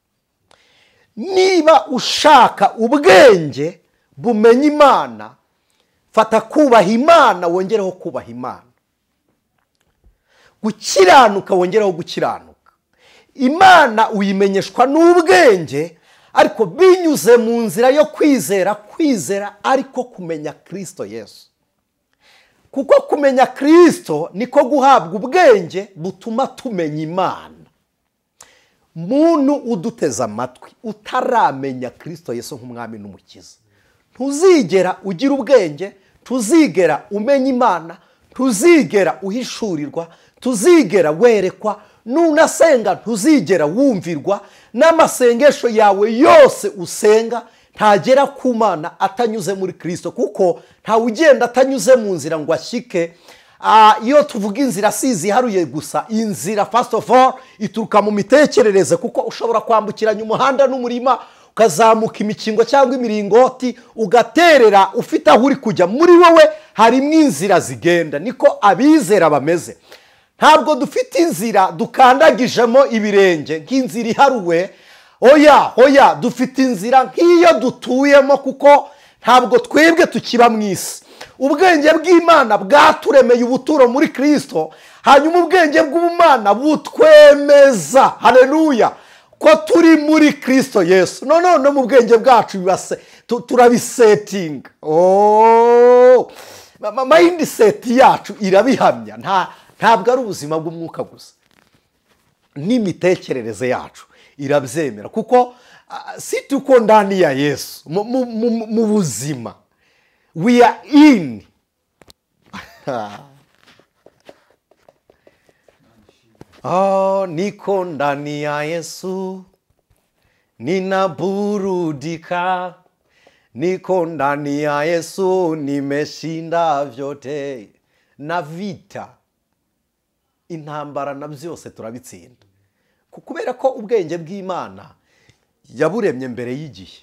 S1: niba ushaka ubwenge bumenye imana fata kubaha imana wongereho kubaha imana gukiranuka wongereho gukiranuka imana uyimenyeshwa n'ubwenge ariko binyuze mu nzira yo kwizera kwizera ariko kumenya kirisito yesu kuko kumenya kirisito niko guhabwa ubwenge butuma tumenya imana muntu uduteze amatwi utaramenya kirisito yesu nk'umwami n'umukiza ntuzigera ugira ubwenge tuzigera umenya imana ntuzigera uhishurirwa tuzigera werekwa nunasenga ntuzigera wumvirwa n'amasengesho yawe yose usenga ntagera ku mana atanyuze muri kirisito kuko ntawe ugenda atanyuze mu nzira ngo ashyike ah, iyo tuvuga inzira si iziharuye gusa iyi nzira fasitoforu ituruka mu mitekerereze kuko ushobora kwambukiranya umuhanda n'umurima ukazamuka imikingo cyangwa imiringoti ugaterera ufite aho uri kujya muri wowe harimo inzira zigenda niko abizera bameze ntabwo dufite inzira dukandagijemo ibirenge nk'inzira iharuwe oya oya dufite inzira nk'iyo dutuyemo kuko ntabwo twebwe tukiba mu isi ubwenge bw'imana bwaturemeye ubuturo muri kirisito hanyuma ubwenge bw'umwana butwemeza hareruya ko turi muri Kristo yesu none no mu bwenge bwacu turabisetinga oh! mayindi seti yacu irabihamya ntabwo ari ubuzima bw'umwuka gusa n'imitekerereze yacu irabyemera kuko si tuko ndani ya yesu mu buzima we are in Oh, niko ndani ya Yesu, ninaburudika. Niko ndani ya Yesu, nimeshinda vyote na vita, intambara na byose turabitsinda, kubera ko ubwenge bw'Imana yaburemye mbere y'igihe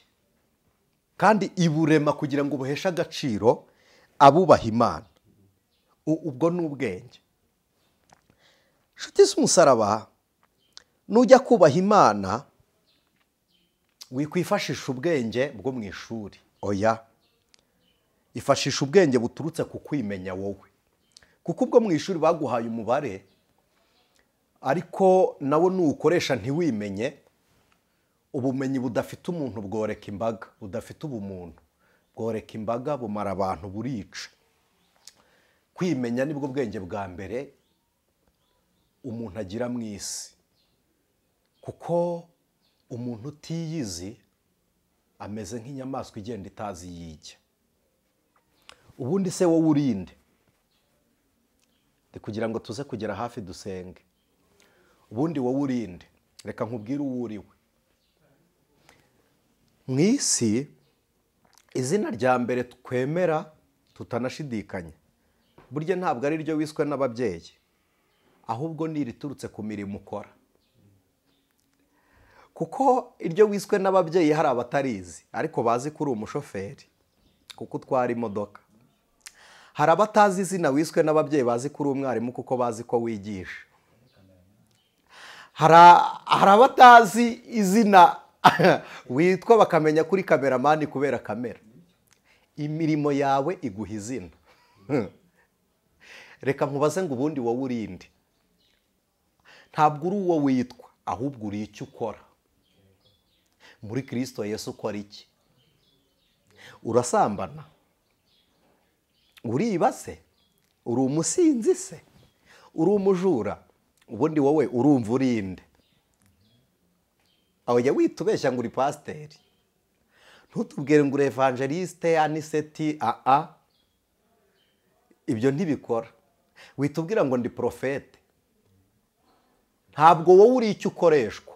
S1: kandi iburema kugira ngo buheshe agaciro abubaha imana ubwo ni ubwenge inshuti z'umusaraba nujya kubaha imana wikwifashisha ubwenge bwo mu ishuri oya ifashisha ubwenge buturutse ku kwimenya wowe kuko ubwo mu ishuri baguhaye umubare ariko nawo nuwukoresha ntiwimenye ubumenyi budafite umuntu bworeka imbaga budafite ubumuntu bworeka imbaga bumara abantu burica kwimenya nibwo bwenge bwa mbere umuntu agira mu isi kuko umuntu utiyizi ameze nk'inyamaswa igenda itazi yijya ubundi se wowe urinde kugira ngo tuze kugera hafi dusenge ubundi wowe urinde reka nkubwire uwo we mu isi izina rya mbere twemera tutanashidikanya burya ntabwo ari ryo wiswe n'ababyeyi ahubwo ni iriturutse ku mirimo ukora kuko iryo wiswe n'ababyeyi hari abatarizi ariko bazi ko uri umushoferi kuko utwara imodoka hari abatazi izina wiswe n'ababyeyi bazi ko uri umwarimu kuko bazi ko wigisha hari abatazi izina witwa bakamenya kuri kameramani kubera kamera imirimo yawe iguha izina reka nkubaze ngo ubundi wowe urinde ntabwo uri uwo witwa ahubwo uri icyo ukora muri kirisito yesu ukora iki urasambana uriba se uri umusinzi se uri umujura ubundi wowe urumva urinde aho jya witubeshya ngo uri pasiteri ntutubwire ngo uri evangeliste aniseti aa ibyo ntibikora witubwira ngo ndi porofete ntabwo wowe uri icyo ukoreshwa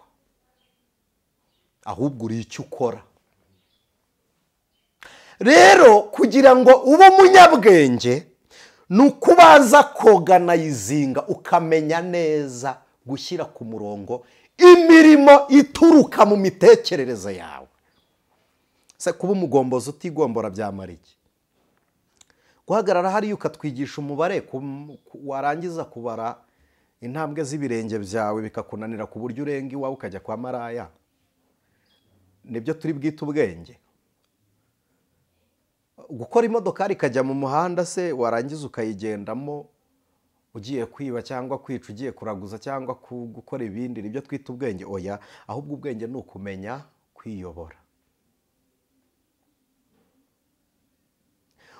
S1: ahubwo uri icyo ukora rero kugira ngo ube umunyabwenge ni ukubaza koganayizinga ukamenya neza gushyira ku murongo imirimo ituruka mu mitekerereze yawe se kuba umugombozi utigombora byamara iki guhagarara hariya ukatwigisha umubare warangiza kubara intambwe z'ibirenge byawe bikakunanira ku buryo urenga iwawe ukajya kwa maraya nibyo turi bwite ubwenge gukora imodoka ikajya mu muhanda se warangiza ukayigendamo ugiye kwiba cyangwa kwica ugiye kuraguza cyangwa gukora ibindi nibyo twita ubwenge oya ahubwo ubwenge ni ukumenya kwiyobora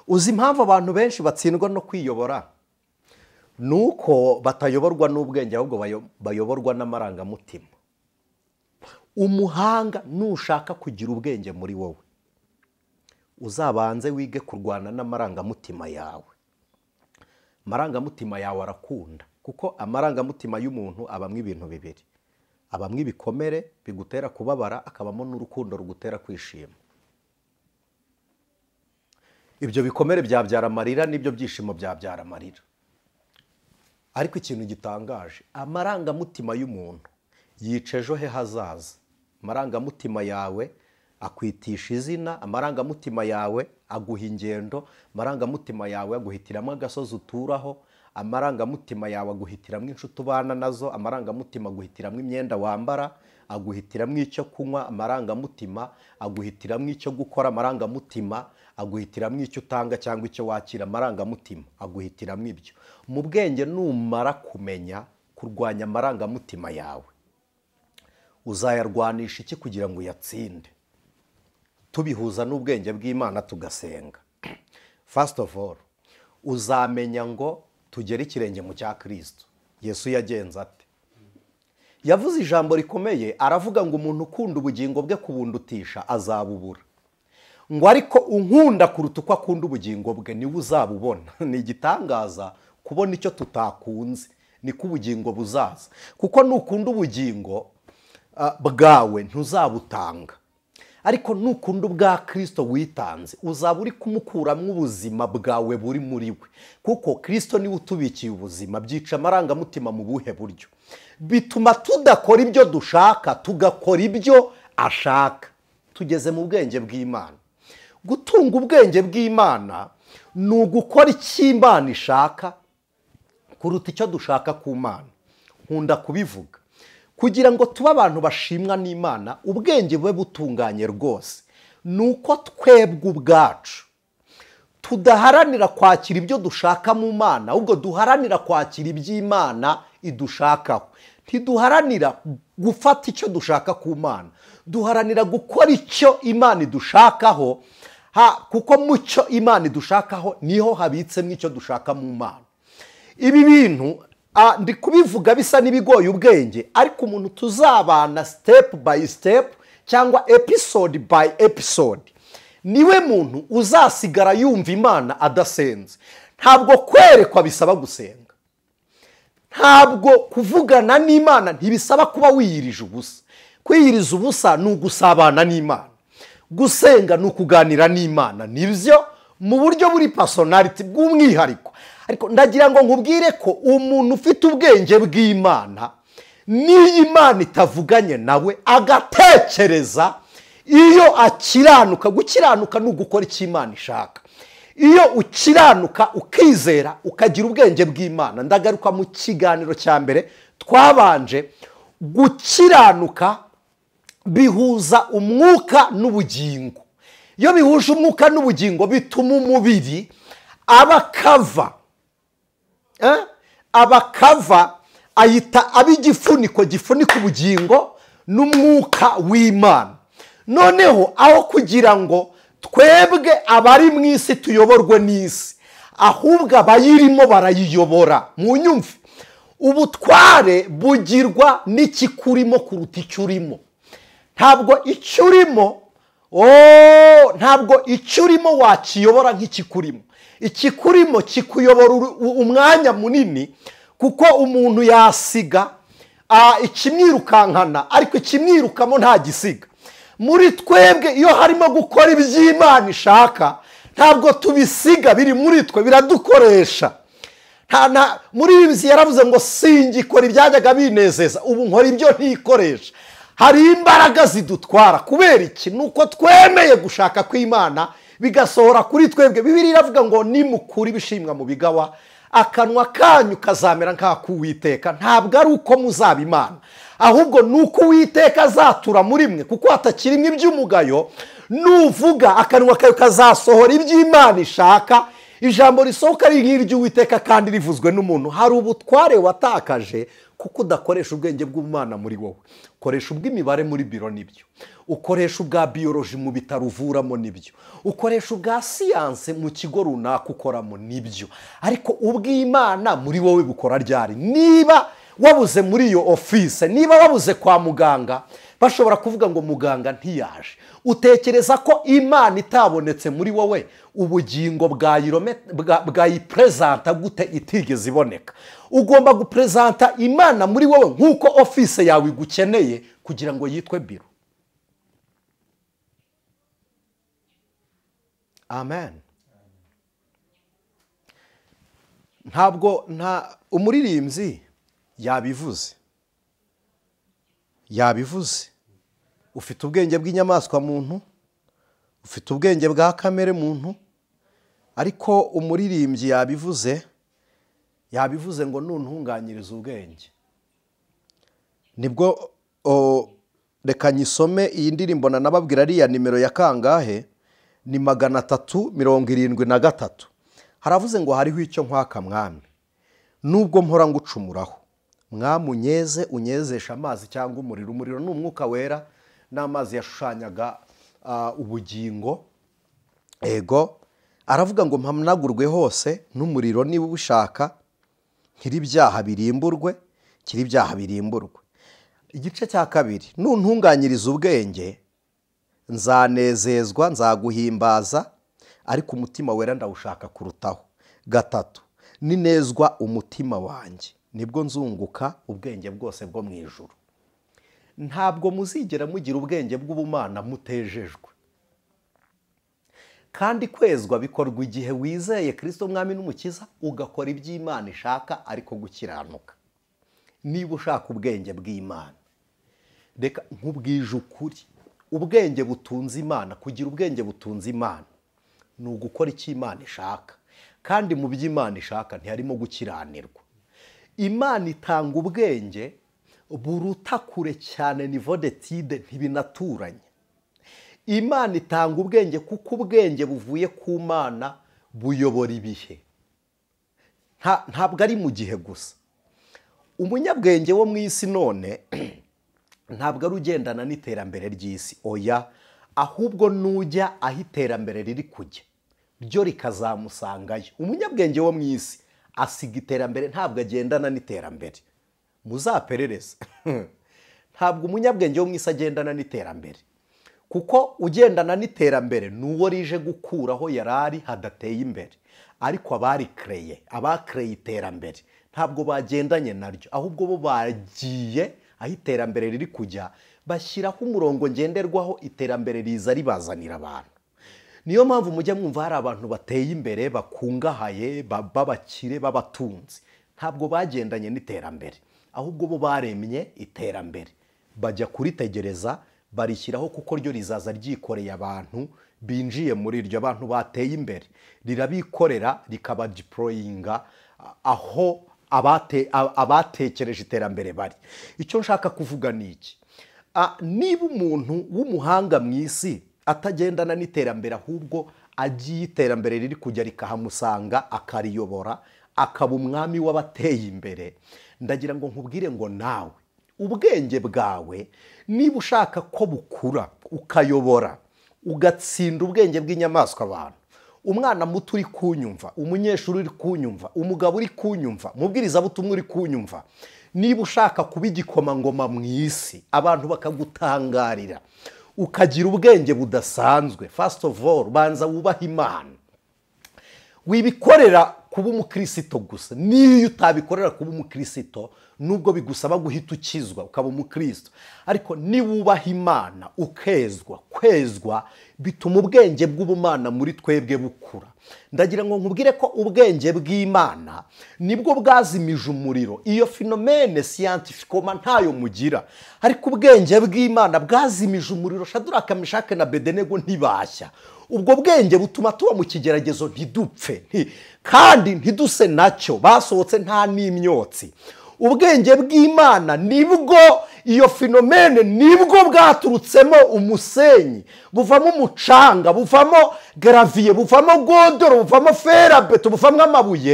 S1: uzi impamvu abantu benshi batsindwa no kwiyobora ni uko batayoborwa n'ubwenge ahubwo bayoborwa n'amarangamutima umuhanga nushaka kugira ubwenge muri wowe uzabanze wige kurwana n'amarangamutima yawe amarangamutima yawe arakunda kuko amarangamutima y'umuntu abamo ibintu bibiri abamo ibikomere bigutera kubabara akabamo n'urukundo rugutera kwishima ibyo bikomere byabyara amarira n'ibyo byishimo byabyara amarira ariko ikintu gitangaje amarangamutima y'umuntu yica ejo he hazaza amarangamutima yawe akwitisha izina amarangamutima yawe aguha ingendo amarangamutima yawe aguhitiramo agasozi uturaho amarangamutima yawe aguhitiramo inshuti ubana nazo amarangamutima aguhitiramo imyenda wambara aguhitiramo icyo kunywa amarangamutima aguhitiramo icyo gukora amarangamutima aguhitiramo icyo utanga cyangwa icyo wakira amarangamutima aguhitiramo ibyo mu bwenge numara kumenya kurwanya amarangamutima yawe uzayarwanisha iki kugira ngo uyatsinde tubihuza n'ubwenge bw'imana tugasenga first of all uzamenya ngo tugere ikirenge mu cya kirisito yesu yagenze ate yavuze ijambo rikomeye aravuga ngo umuntu ukunda ubugingo bwe kubundutisha azabubura ngo ariko unkunda kuruta uko akunda ubugingo bwe niwe uzabubona ni igitangaza kubona icyo tutakunze ni ko’ ubugingo buzaza kuko nukunda ubugingo ah, bwawe ntuzabutanga ariko nukunda ubwa Kristo witanze uzaba uri kumukuramo ubuzima bwawe buri muri we kuko Kristo niwe utubikiye ubuzima byica amarangamutima mu buhe buryo bituma tudakora ibyo dushaka tugakora ibyo ashaka tugeze mu bwenge bw'imana gutunga ubwenge bw'imana ni ugukora icyo imana ishaka kuruta icyo dushaka ku mana nkunda kubivuga kugira ngo tube abantu bashimwa n'imana ubwenge bube butunganye rwose ni uko twebwe ubwacu tudaharanira kwakira ibyo dushaka mu mana ahubwo duharanira kwakira iby'imana idushakaho ntiduharanira gufata icyo dushaka ku mana duharanira gukora icyo imana idushakaho ha kuko mu cyo imana idushakaho niho habitsemo icyo dushaka mu mana ibi bintu Ah, ndi kubivuga bisa n'ibigoye ubwenge ariko umuntu tuzabana sitepu bayi sitepu cyangwa episode bayi episode niwe muntu uzasigara yumva imana adasenze ntabwo kwerekwa bisaba gusenga ntabwo kuvugana n'imana ntibisaba kuba wiyirije ubusa kwiyiriza ubusa ni ugusabana n'imana gusenga ni ukuganira n'imana nibyo mu buryo buri pasonariti bw'umwihariko ariko ndagira ngo nkubwire ko umuntu ufite ubwenge bw'imana n'iyo imana itavuganye nawe agatekereza iyo akiranuka gukiranuka ni ugukora icyo imana ishaka iyo ukiranuka ukizera ukagira ubwenge bw'imana ndagaruka mu kiganiro cya mbere twabanje gukiranuka bihuza umwuka n'ubugingo iyo bihuje umwuka n'ubugingo bituma umubiri aba akava Eh? abakava ahita aba igifuniko gifunika ubugingo n'umwuka w'imana noneho aho kugira ngo twebwe abari mu isi tuyoborwe n'isi ahubwo abayirimo barayiyobora mu nyumve ubutware bugirwa n'ikikurimo kuruta icyo urimo ntabwo icyo urimo oh, ntabwo icyo urimo wakiyobora nk'ikikurimo ikikurimo kikuyobora umwanya munini kuko umuntu yasiga ikimwirukankana ariko ikimwirukamo nta gisiga muri twebwe iyo harimo gukora iby'imana ishaka ntabwo tubisiga biri muri twe biradukoresha muri ibi yaravuze ngo singikora ibyajyaga binezeza ubu nkora ibyo ntikoresha hari imbaraga zidutwara kubera iki ni uko twemeye gushaka kw'imana bigasohora kuri twebwe bibiri iravuga ngo nimukura ibishimwa mu bigawa akanwa kanyu kazamera nk'ak'uwiteka ntabwo ari uko muzaba imana ahubwo ni uko uwiteka azatura muri mwe kuko hatakirimo iby'umugayo nuvuga akanwa kayo kazasohora iby'imana ishaka ijambo risohoka ari nk'iry'uwiteka kandi rivuzwe n'umuntu hari ubutware watakaje kuko udakoresha ubwenge bw'umwana muri wowe ukoresha ubw'imibare muri biro nibyo ukoresha ubwa biyoroji mu bitaro uvuramo nibyo ukoresha ubwa siyanse mu kigo runaka ukoramo nibyo ariko ubw'imana muri wowe bukora ryari niba wabuze muri iyo ofise niba wabuze kwa muganga bashobora kuvuga ngo muganga ntiyaje utekereza ko imana itabonetse muri wowe ubugingo bwa bwayipurezanta gute itigeze iboneka ugomba guperezanta imana muri wowe nk'uko ofise yawe igukeneye kugira ngo yitwe biro amen ntabwo nta umuririmbyi yabivuze yabivuze ufite ubwenge bw'inyamaswa muntu ufite ubwenge bwa kamere muntu ariko umuririmbyi yabivuze yabivuze ngo nuntunganyirize ubwenge nibwo reka nyisome iyi ndirimbo nanababwira ariya nimero ya kangahe ni magana atatu mirongo irindwi na gatatu haravuze ngo hariho icyo nkwaka mwami nubwo mpora ngucumuraho mwami unyeze unyezesha amazi cyangwa umuriro umuriro ni umwuka wera n'amazi yashushanyaga ubugingo ego aravuga ngo mpamnagurwe hose n'umuriro niba ubushaka nkiri ibyaha birimburwe nkiri ibyaha birimburwe igice cya kabiri nuntunganyiriza ubwenge nzanezezwa nzaguhimbaza ariko umutima wera ndawushaka kurutaho gatatu ninezwa umutima wanjye nibwo nzunguka ubwenge bwose bwo mu ijuru ntabwo muzigera mugira ubwenge bw'ubumana mutejejwe kandi kwezwa bikorwa igihe wizeye kirisito umwami n'umukiza ugakora iby'imana ishaka ariko gukiranuka niba ushaka ubwenge bw'imana reka nk'ubwije ukuri ubwenge butunze imana kugira ubwenge butunze imana ni ugukora icyo imana ishaka kandi mu by'imana ishaka ntiharimo gukiranirwa imana itanga ubwenge buruta kure cyane ni detide ntibinaturanye imana itanga ubwenge kuko ubwenge buvuye ku mana buyobora ibihe ntabwo ari mu gihe gusa umunyabwenge wo mu isi none ntabwo ari ugendana n'iterambere ry'isi oya ahubwo nujya aho iterambere riri kujya ryo rikazamusangayo umunyabwenge wo mu isi asiga iterambere ntabwo agendana n'iterambere muzaperereze ntabwo umunyabwenge wo mu isi agendana n'iterambere kuko ugendana n'iterambere n'uwo rije gukuraho yarari hadateye imbere ariko abarikireye abakireye iterambere ntabwo bagendanye naryo ahubwo bo bagiye aho iterambere riri kujya bashyiraho umurongo ngenderwaho iterambere riza ribazanira abantu niyo mpamvu mujya mwumva hari abantu bateye imbere bakungahaye b'abakire b'abatunzi ntabwo bagendanye n'iterambere ahubwo bo baremye iterambere bajya kuritegereza barishyiraho kuko ryo rizaza ryikoreye abantu binjiye muri iryo bantu bateye imbere rirabikorera rikaba diporoyinga aho abatekereje iterambere bari icyo nshaka kuvuga ni iki niba umuntu w'umuhanga mu isi atagendana n'iterambere ahubwo agiye iterambere riri kujya rikahamusanga akariyobora akaba umwami w'abateye imbere ndagira ngo nkubwire ngo nawe ubwenge bwawe niba ushaka ko bukura ukayobora ugatsinda ubwenge bw'inyamaswa abantu umwana muto uri kunyumva umunyeshuri uri kunyumva umugabo uri kunyumva umubwirizabutumwa uri kunyumva niba ushaka kuba igikomangoma mu isi abantu bakagutangarira ukagira ubwenge budasanzwe fasiti of all, banza wubaha imana wibikorera kuba umukirisito gusa niyo utabikorera kuba umukirisito nubwo bigusaba guhita ukizwa ukaba umukristo ariko niwubaha imana ukezwa kwezwa bituma ubwenge bw'ubumana muri twebwe bukura ndagira ngo nkubwire ko ubwenge bw'imana nibwo bwazimije umuriro iyo fenomene siyantifikoma ntayo mugira ariko ubwenge bw'imana bwazimije umuriro shaduraka Kamishake na bedenego ntibashya ubwo bwenge butuma tuba mu kigeragezo ntidupfe kandi ntiduse nacyo basohotse nta n'imyotsi ubwenge bw'imana nibwo iyo finomene nibwo bwaturutsemo umusenyi buvamo umucanga buvamo garaviye buvamo godoro buvamo ferabeto buvamo amabuye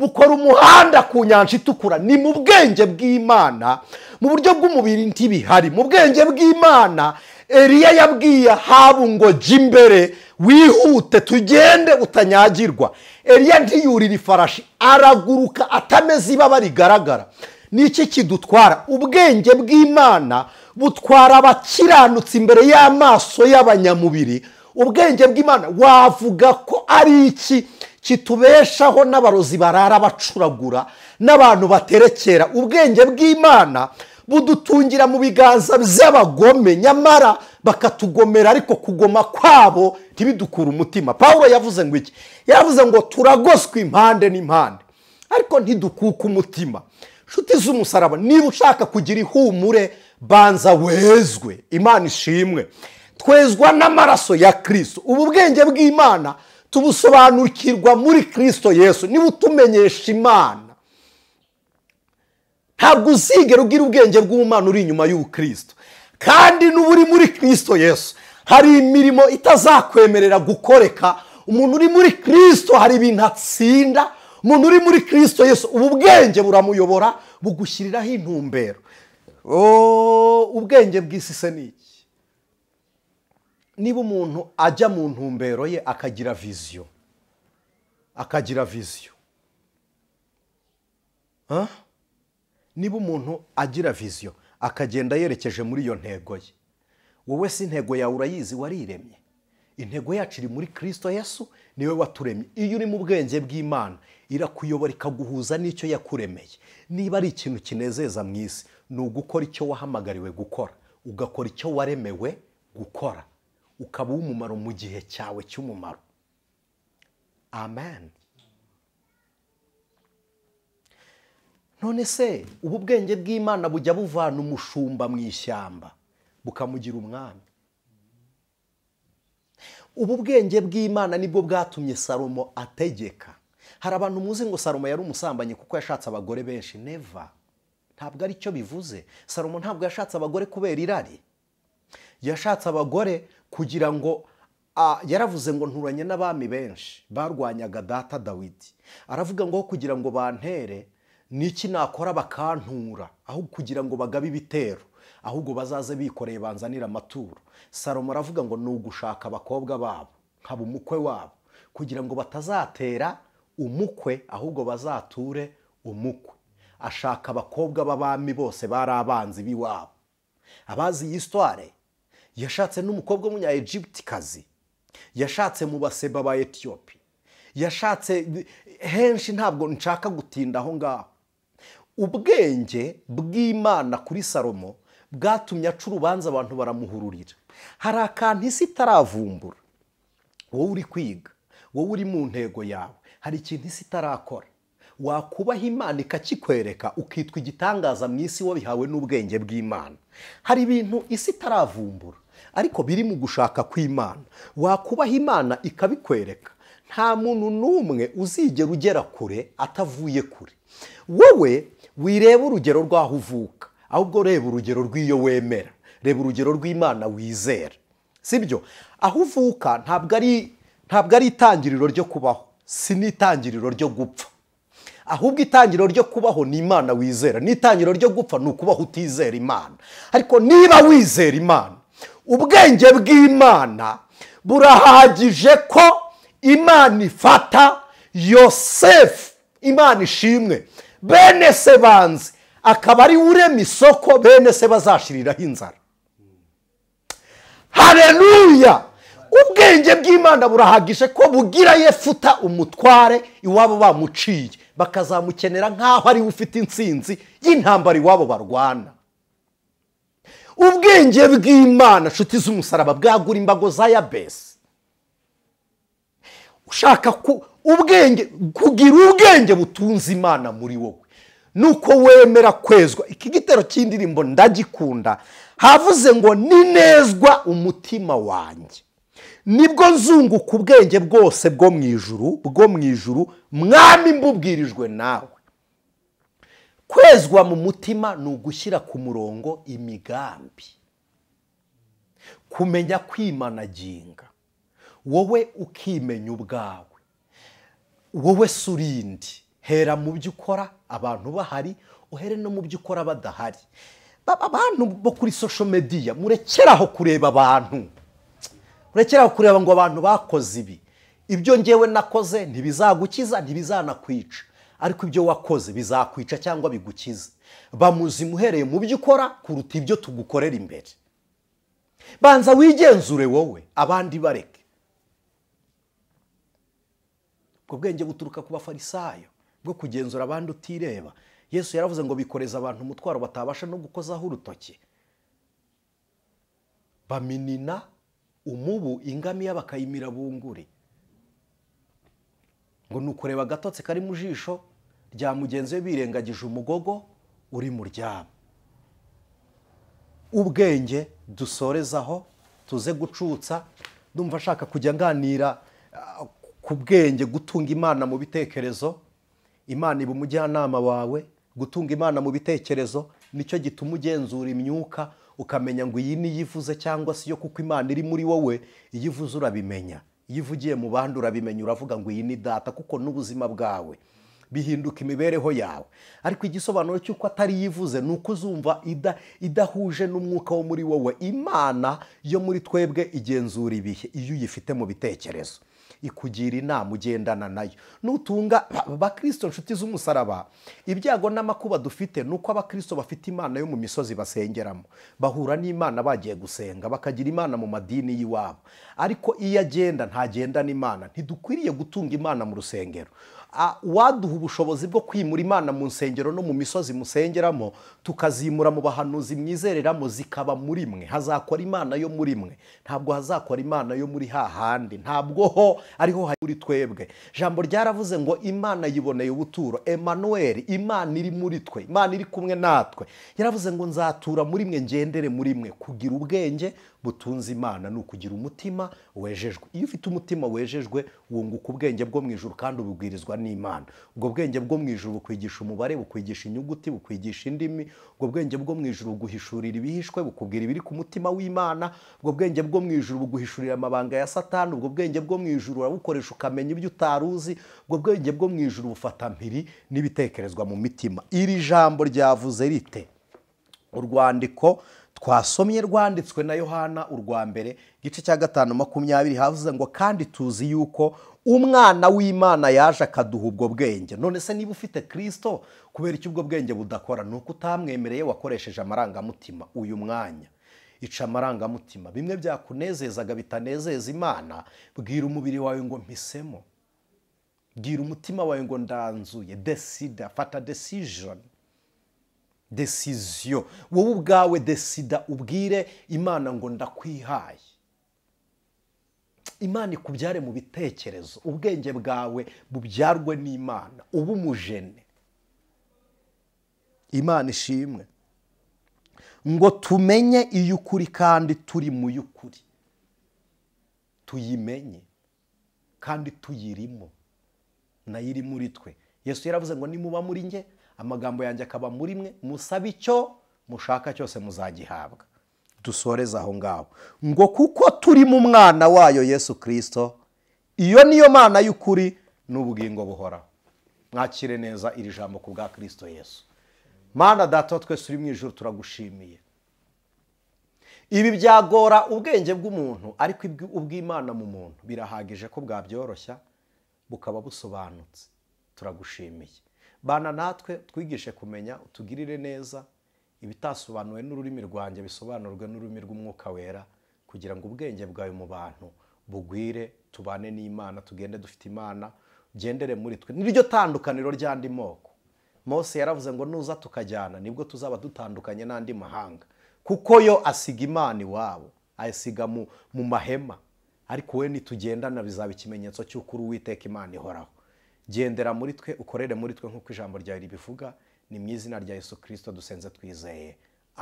S1: bukora umuhanda ku nyanja itukura ni mu bwenge bw'imana mu buryo bw'umubiri ntibihari mu bwenge bw'imana eriya yabwiye ahabu ngo jya imbere wihute tugende utanyagirwa eriya ntiyurira ifarashi araguruka atameze ibaba rigaragara iki kidutwara ubwenge bw'imana butwara abakiranutsi imbere y'amaso y'abanyamubiri ubwenge bw'imana wavuga ko ari iki kitubeshaho n'abarozi barara bacuragura n'abantu baterekera ubwenge bw'imana budutungira mu biganza by'abagome nyamara bakatugomera ariko kugoma kwabo ntibidukure umutima paul yavuze ngo iki yavuze ngo turagoswe impande n'impande ariko ntidukuke umutima inshuti z'umusaraba niba ushaka kugira ihumure banza wezwe imana ishimwe twezwa n'amaraso ya kirisito ubu bwenge bw'imana tubusobanukirwa muri Kristo yesu niba utumenyesha imana ntabwo uzigera ugira ubwenge bw'umwana uri inyuma y'ubukirisito kandi n'uba uri muri Kristo yesu hari imirimo itazakwemerera gukoreka umuntu uri muri Kristo hari ibintu atsinda umuntu uri muri Kristo yesu ubu bwenge buramuyobora bugushyiriraho intumbero oh, ubwenge bw'isi se ni niba umuntu ajya mu ntumbero ye akagira viziyo akagira viziyo niba umuntu agira viziyo akagenda yerekeje muri iyo ntego ye wowe si intego yawe urayizi wariremye intego yacu iri muri kirisito yesu niwe waturemye iyo uri mu bwenge bw'imana irakuyobora ikaguhuza n'icyo yakuremeye niba ari ikintu kinezeza mu isi ni ugukora icyo wahamagariwe gukora ugakora icyo waremewe gukora ukaba uw'umumaro mu gihe cyawe cy'umumaro amen none se ubu bwenge bw'imana bujya buvana umushumba mu ishyamba bukamugira umwami ubu bwenge bw'imana nibwo bwatumye salomo ategeka hari abantu muzi ngo salomo yari umusambanyi kuko yashatse abagore benshi neva ntabwo aricyo bivuze salomo ntabwo yashatse abagore kubera irari yashatse abagore kugira ngo yaravuze ngo nturanye n'abami benshi barwanyaga data dawidi aravuga ngo kugira ngo bantere n'iki nakora bakantura aho kugira ngo bagabe ibitero ahubwo bazaze bikoreye banzanira amaturo salomo aravuga ngo ni ugushaka abakobwa babo nkaba umukwe wabo kugira ngo batazatera umukwe ahubwo bazature umukwe ashaka abakobwa b'abami bose bari abanzi b'iwabo abazi iyi sitware yashatse n'umukobwa w'umunyaegibutikazi yashatse mu baseba ba etiyopi yashatse henshi ntabwo nshaka gutinda aho ngaho ubwenge bw'imana kuri salomo bwatumye aca urubanza abantu baramuhururira hari akantu isi itaravumbura wowe uri kwiga wowe uri mu ntego yawe hari ikintu isi itarakora wakubaha imana ikakikwereka ukitwa igitangaza mu isi wabihawe n'ubwenge bw'imana hari ibintu isi itaravumbura ariko biri mu gushaka kw'imana wakubaha imana ikabikwereka nta muntu n'umwe uzigera ugera kure atavuye kure wowe wireba urugero rw'aho uvuka ahubwo reba urugero rw'iyo wemera reba urugero rw'imana wizera sibyo aho uvuka ntabwo ari ntabwo ari itangiriro ryo kubaho si n'itangiriro ryo gupfa ahubwo itangiriro ryo kubaho ni imana wizera n'itangiriro ryo gupfa ni ukubaho utizera imana ariko niba wizera imana ubwenge bw'imana burahagije ko imana ifata yosefu imana ishimwe bene se banze akaba ari urema isoko bene se bazashiriraho inzara hareruya ubwenge bw'imana burahagije ko bugira yefuta umutware iwabo bamuciye bakazamukenera nk'aho ariwe ufite insinzi y'intambara iwabo barwana ubwenge bw'imana inshuti z'umusaraba bwagura imbago za yabesi ushaka ubwenge kugira ubwenge butunze imana muri wowe nuko wemera kwezwa iki gitero cy'indirimbo ndagikunda havuze ngo ninezwa umutima wanjye nibwo nzunguka ubwenge bwose bwo mu ijuru bwo mu ijuru mwami mbubwirijwe nawe kwezwa mu mutima ni ugushyira ku murongo imigambi kumenya kwimanaginga wowe ukimenya ubwawe wowe surindi hera mu byo ukora abantu bahari uhere no mu byo ukora badahari abantu bo kuri sosho mediya murekeraho kureba abantu murekeraho kureba ngo abantu bakoze ibi ibyo ngewe nakoze ntibizagukiza ntibizanakwica ariko ibyo wakoze bizakwica cyangwa bigukiza bamuzi muhereye mu byo ukora kuruta ibyo tugukorera imbere banza wigenzure wowe abandi bareke ubwo bwenge buturuka ku bafarisayo bwo kugenzura abandi utireba yesu yaravuze ngo bikoreza abantu umutwaro batabasha no gukozaho urutoki baminina umubu ingamiya bakayimira bunguri ngo ni ukureba agatotsi kari mu jisho rya mugenzi we birengagije umugogo uri mu ryabo ubwenge dusorezaho tuze gucutsa ndumva ashaka kujya anganira ah, ku bwenge gutunga imana mu bitekerezo imana iba umujyanama wawe gutunga imana mu bitekerezo nicyo gituma ugenzura imyuka ukamenya ngo iyi niyo ivuze cyangwa se iyo kuko imana iri muri wowe iyo ivuze urabimenya iyo ivugiye mu bandi urabimenya uravuga ngo iyi ni data kuko n'ubuzima bwawe bihinduka imibereho yawe ariko igisobanuro cy'uko atari yivuze ni uko uzumva idahuje n'umwuka wo muri wowe imana yo muri twebwe igenzura ibihe iyo uyifite mu bitekerezo ikugira inama ugendana nayo nutunga abakristo nshuti z'umusaraba ibyago n'amakuba dufite ni uko abakirisito bafite imana yo mu misozi basengeramo bahura n'imana bagiye gusenga bakagira imana mu madini y'iwabo ariko iyo agenda ntagendana imana ntidukwiriye gutunga imana mu rusengero uwaduha ubushobozi bwo kwimura imana mu nsengero no mu misozi musengeramo tukazimura mu bahanuzi mwizereramo zikaba muri mwe hazakora imana yo muri mwe ntabwo hazakora imana yo muri hahandi ntabwo ho ariho hari twebwe Jambo ryaravuze ngo imana yiboneye ubuturo Emmanuel, imana iri muri twe imana iri kumwe natwe yaravuze ngo nzatura muri mwe ngendere muri mwe kugira ubwenge butunze imana ni ukugira umutima wejejwe iyo ufite umutima wejejwe wunguka ubwenge bwo mu ijoro kandi ububwirizwa n'imana ubwo bwenge bwo mu ijoro bukwigisha umubare bukwigisha inyuguti bukwigisha indimi ubwo bwenge bwo mu ijoro buguhishurira ibihishwe bukubwira ibiri ku mutima w'imana ubwo bwenge bwo mu ijoro buguhishurira amabanga ya satani ubwo bwenge bwo mu ijoro urabukoresha ukamenya ibyo utari uzi ubwo bwenge bwo mu ijoro bufata mpiri n'ibitekerezwa mu mitima iri jambo ryavuze rite urwandiko twasomye rwanditswe na yohana urwa mbere igice cya gatanu makumyabiri havuze ngo kandi tuzi yuko umwana w'imana yaje akaduha ubwo bwenge none se niba ufite kirisito kubera icyo ubwo bwenge budakora ni uko utamwemereye wakoresheje amarangamutima uyu mwanya ica amarangamutima bimwe byakunezezaga bitanezeza imana bwira umubiri wawe ngo mpisemo bwira umutima wawe ngo ndanzuye desida fata desijoni desiziyo wowe ubwawe desida ubwire imana ngo ndakwihaye imana ikubyare mu bitekerezo ubwenge bwawe bubyarwe n'imana uba umujene imana ishimwe ngo tumenye ukuri kandi turi mu y'ukuri tuyimenye kandi tuyirimo nayo iri muri twe yesu yaravuze ngo nimuba muri njye amagambo yanjye akaba muri mwe musabe icyo mushaka cyose muzagihabwa dusoreze aho ngaho ngo kuko turi mu mwana wayo yesu kirisito iyo niyo mana y'ukuri n'ubugingo buhoraho mwakire neza iri jambo ku bwa kirisito yesu mana data twese uri mu ijoro turagushimiye ibi byagora ubwenge bw'umuntu ariko ubw'imana mu muntu birahagije ko bwabyoroshya bukaba busobanutse turagushimiye bana natwe twigishe kumenya utugirire neza ibitasobanuwe n'ururimi rwanjye bisobanurwe n'ururimi rw'umwuka wera kugira ngo ubwenge bwawe mu bantu bugwire tubane n'imana tugende dufite imana ugendere muri twe niryo tandukaniro ry'andi moko mose yaravuze ngo nuza tukajyana nibwo tuzaba dutandukanye n'andi mahanga kuko yo asiga imana iwabo ayasiga mu mahema ariko we nitugendana bizaba ikimenyetso cy'uko uri uwiteka imana ihoraho gendera muri twe ukorere muri twe nk'uko ijambo ryawe ribivuga ni mu izina rya Yesu kirisito dusenze twizeye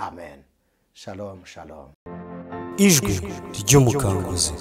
S1: amen shalom shalom ijwi ry'umukanguzi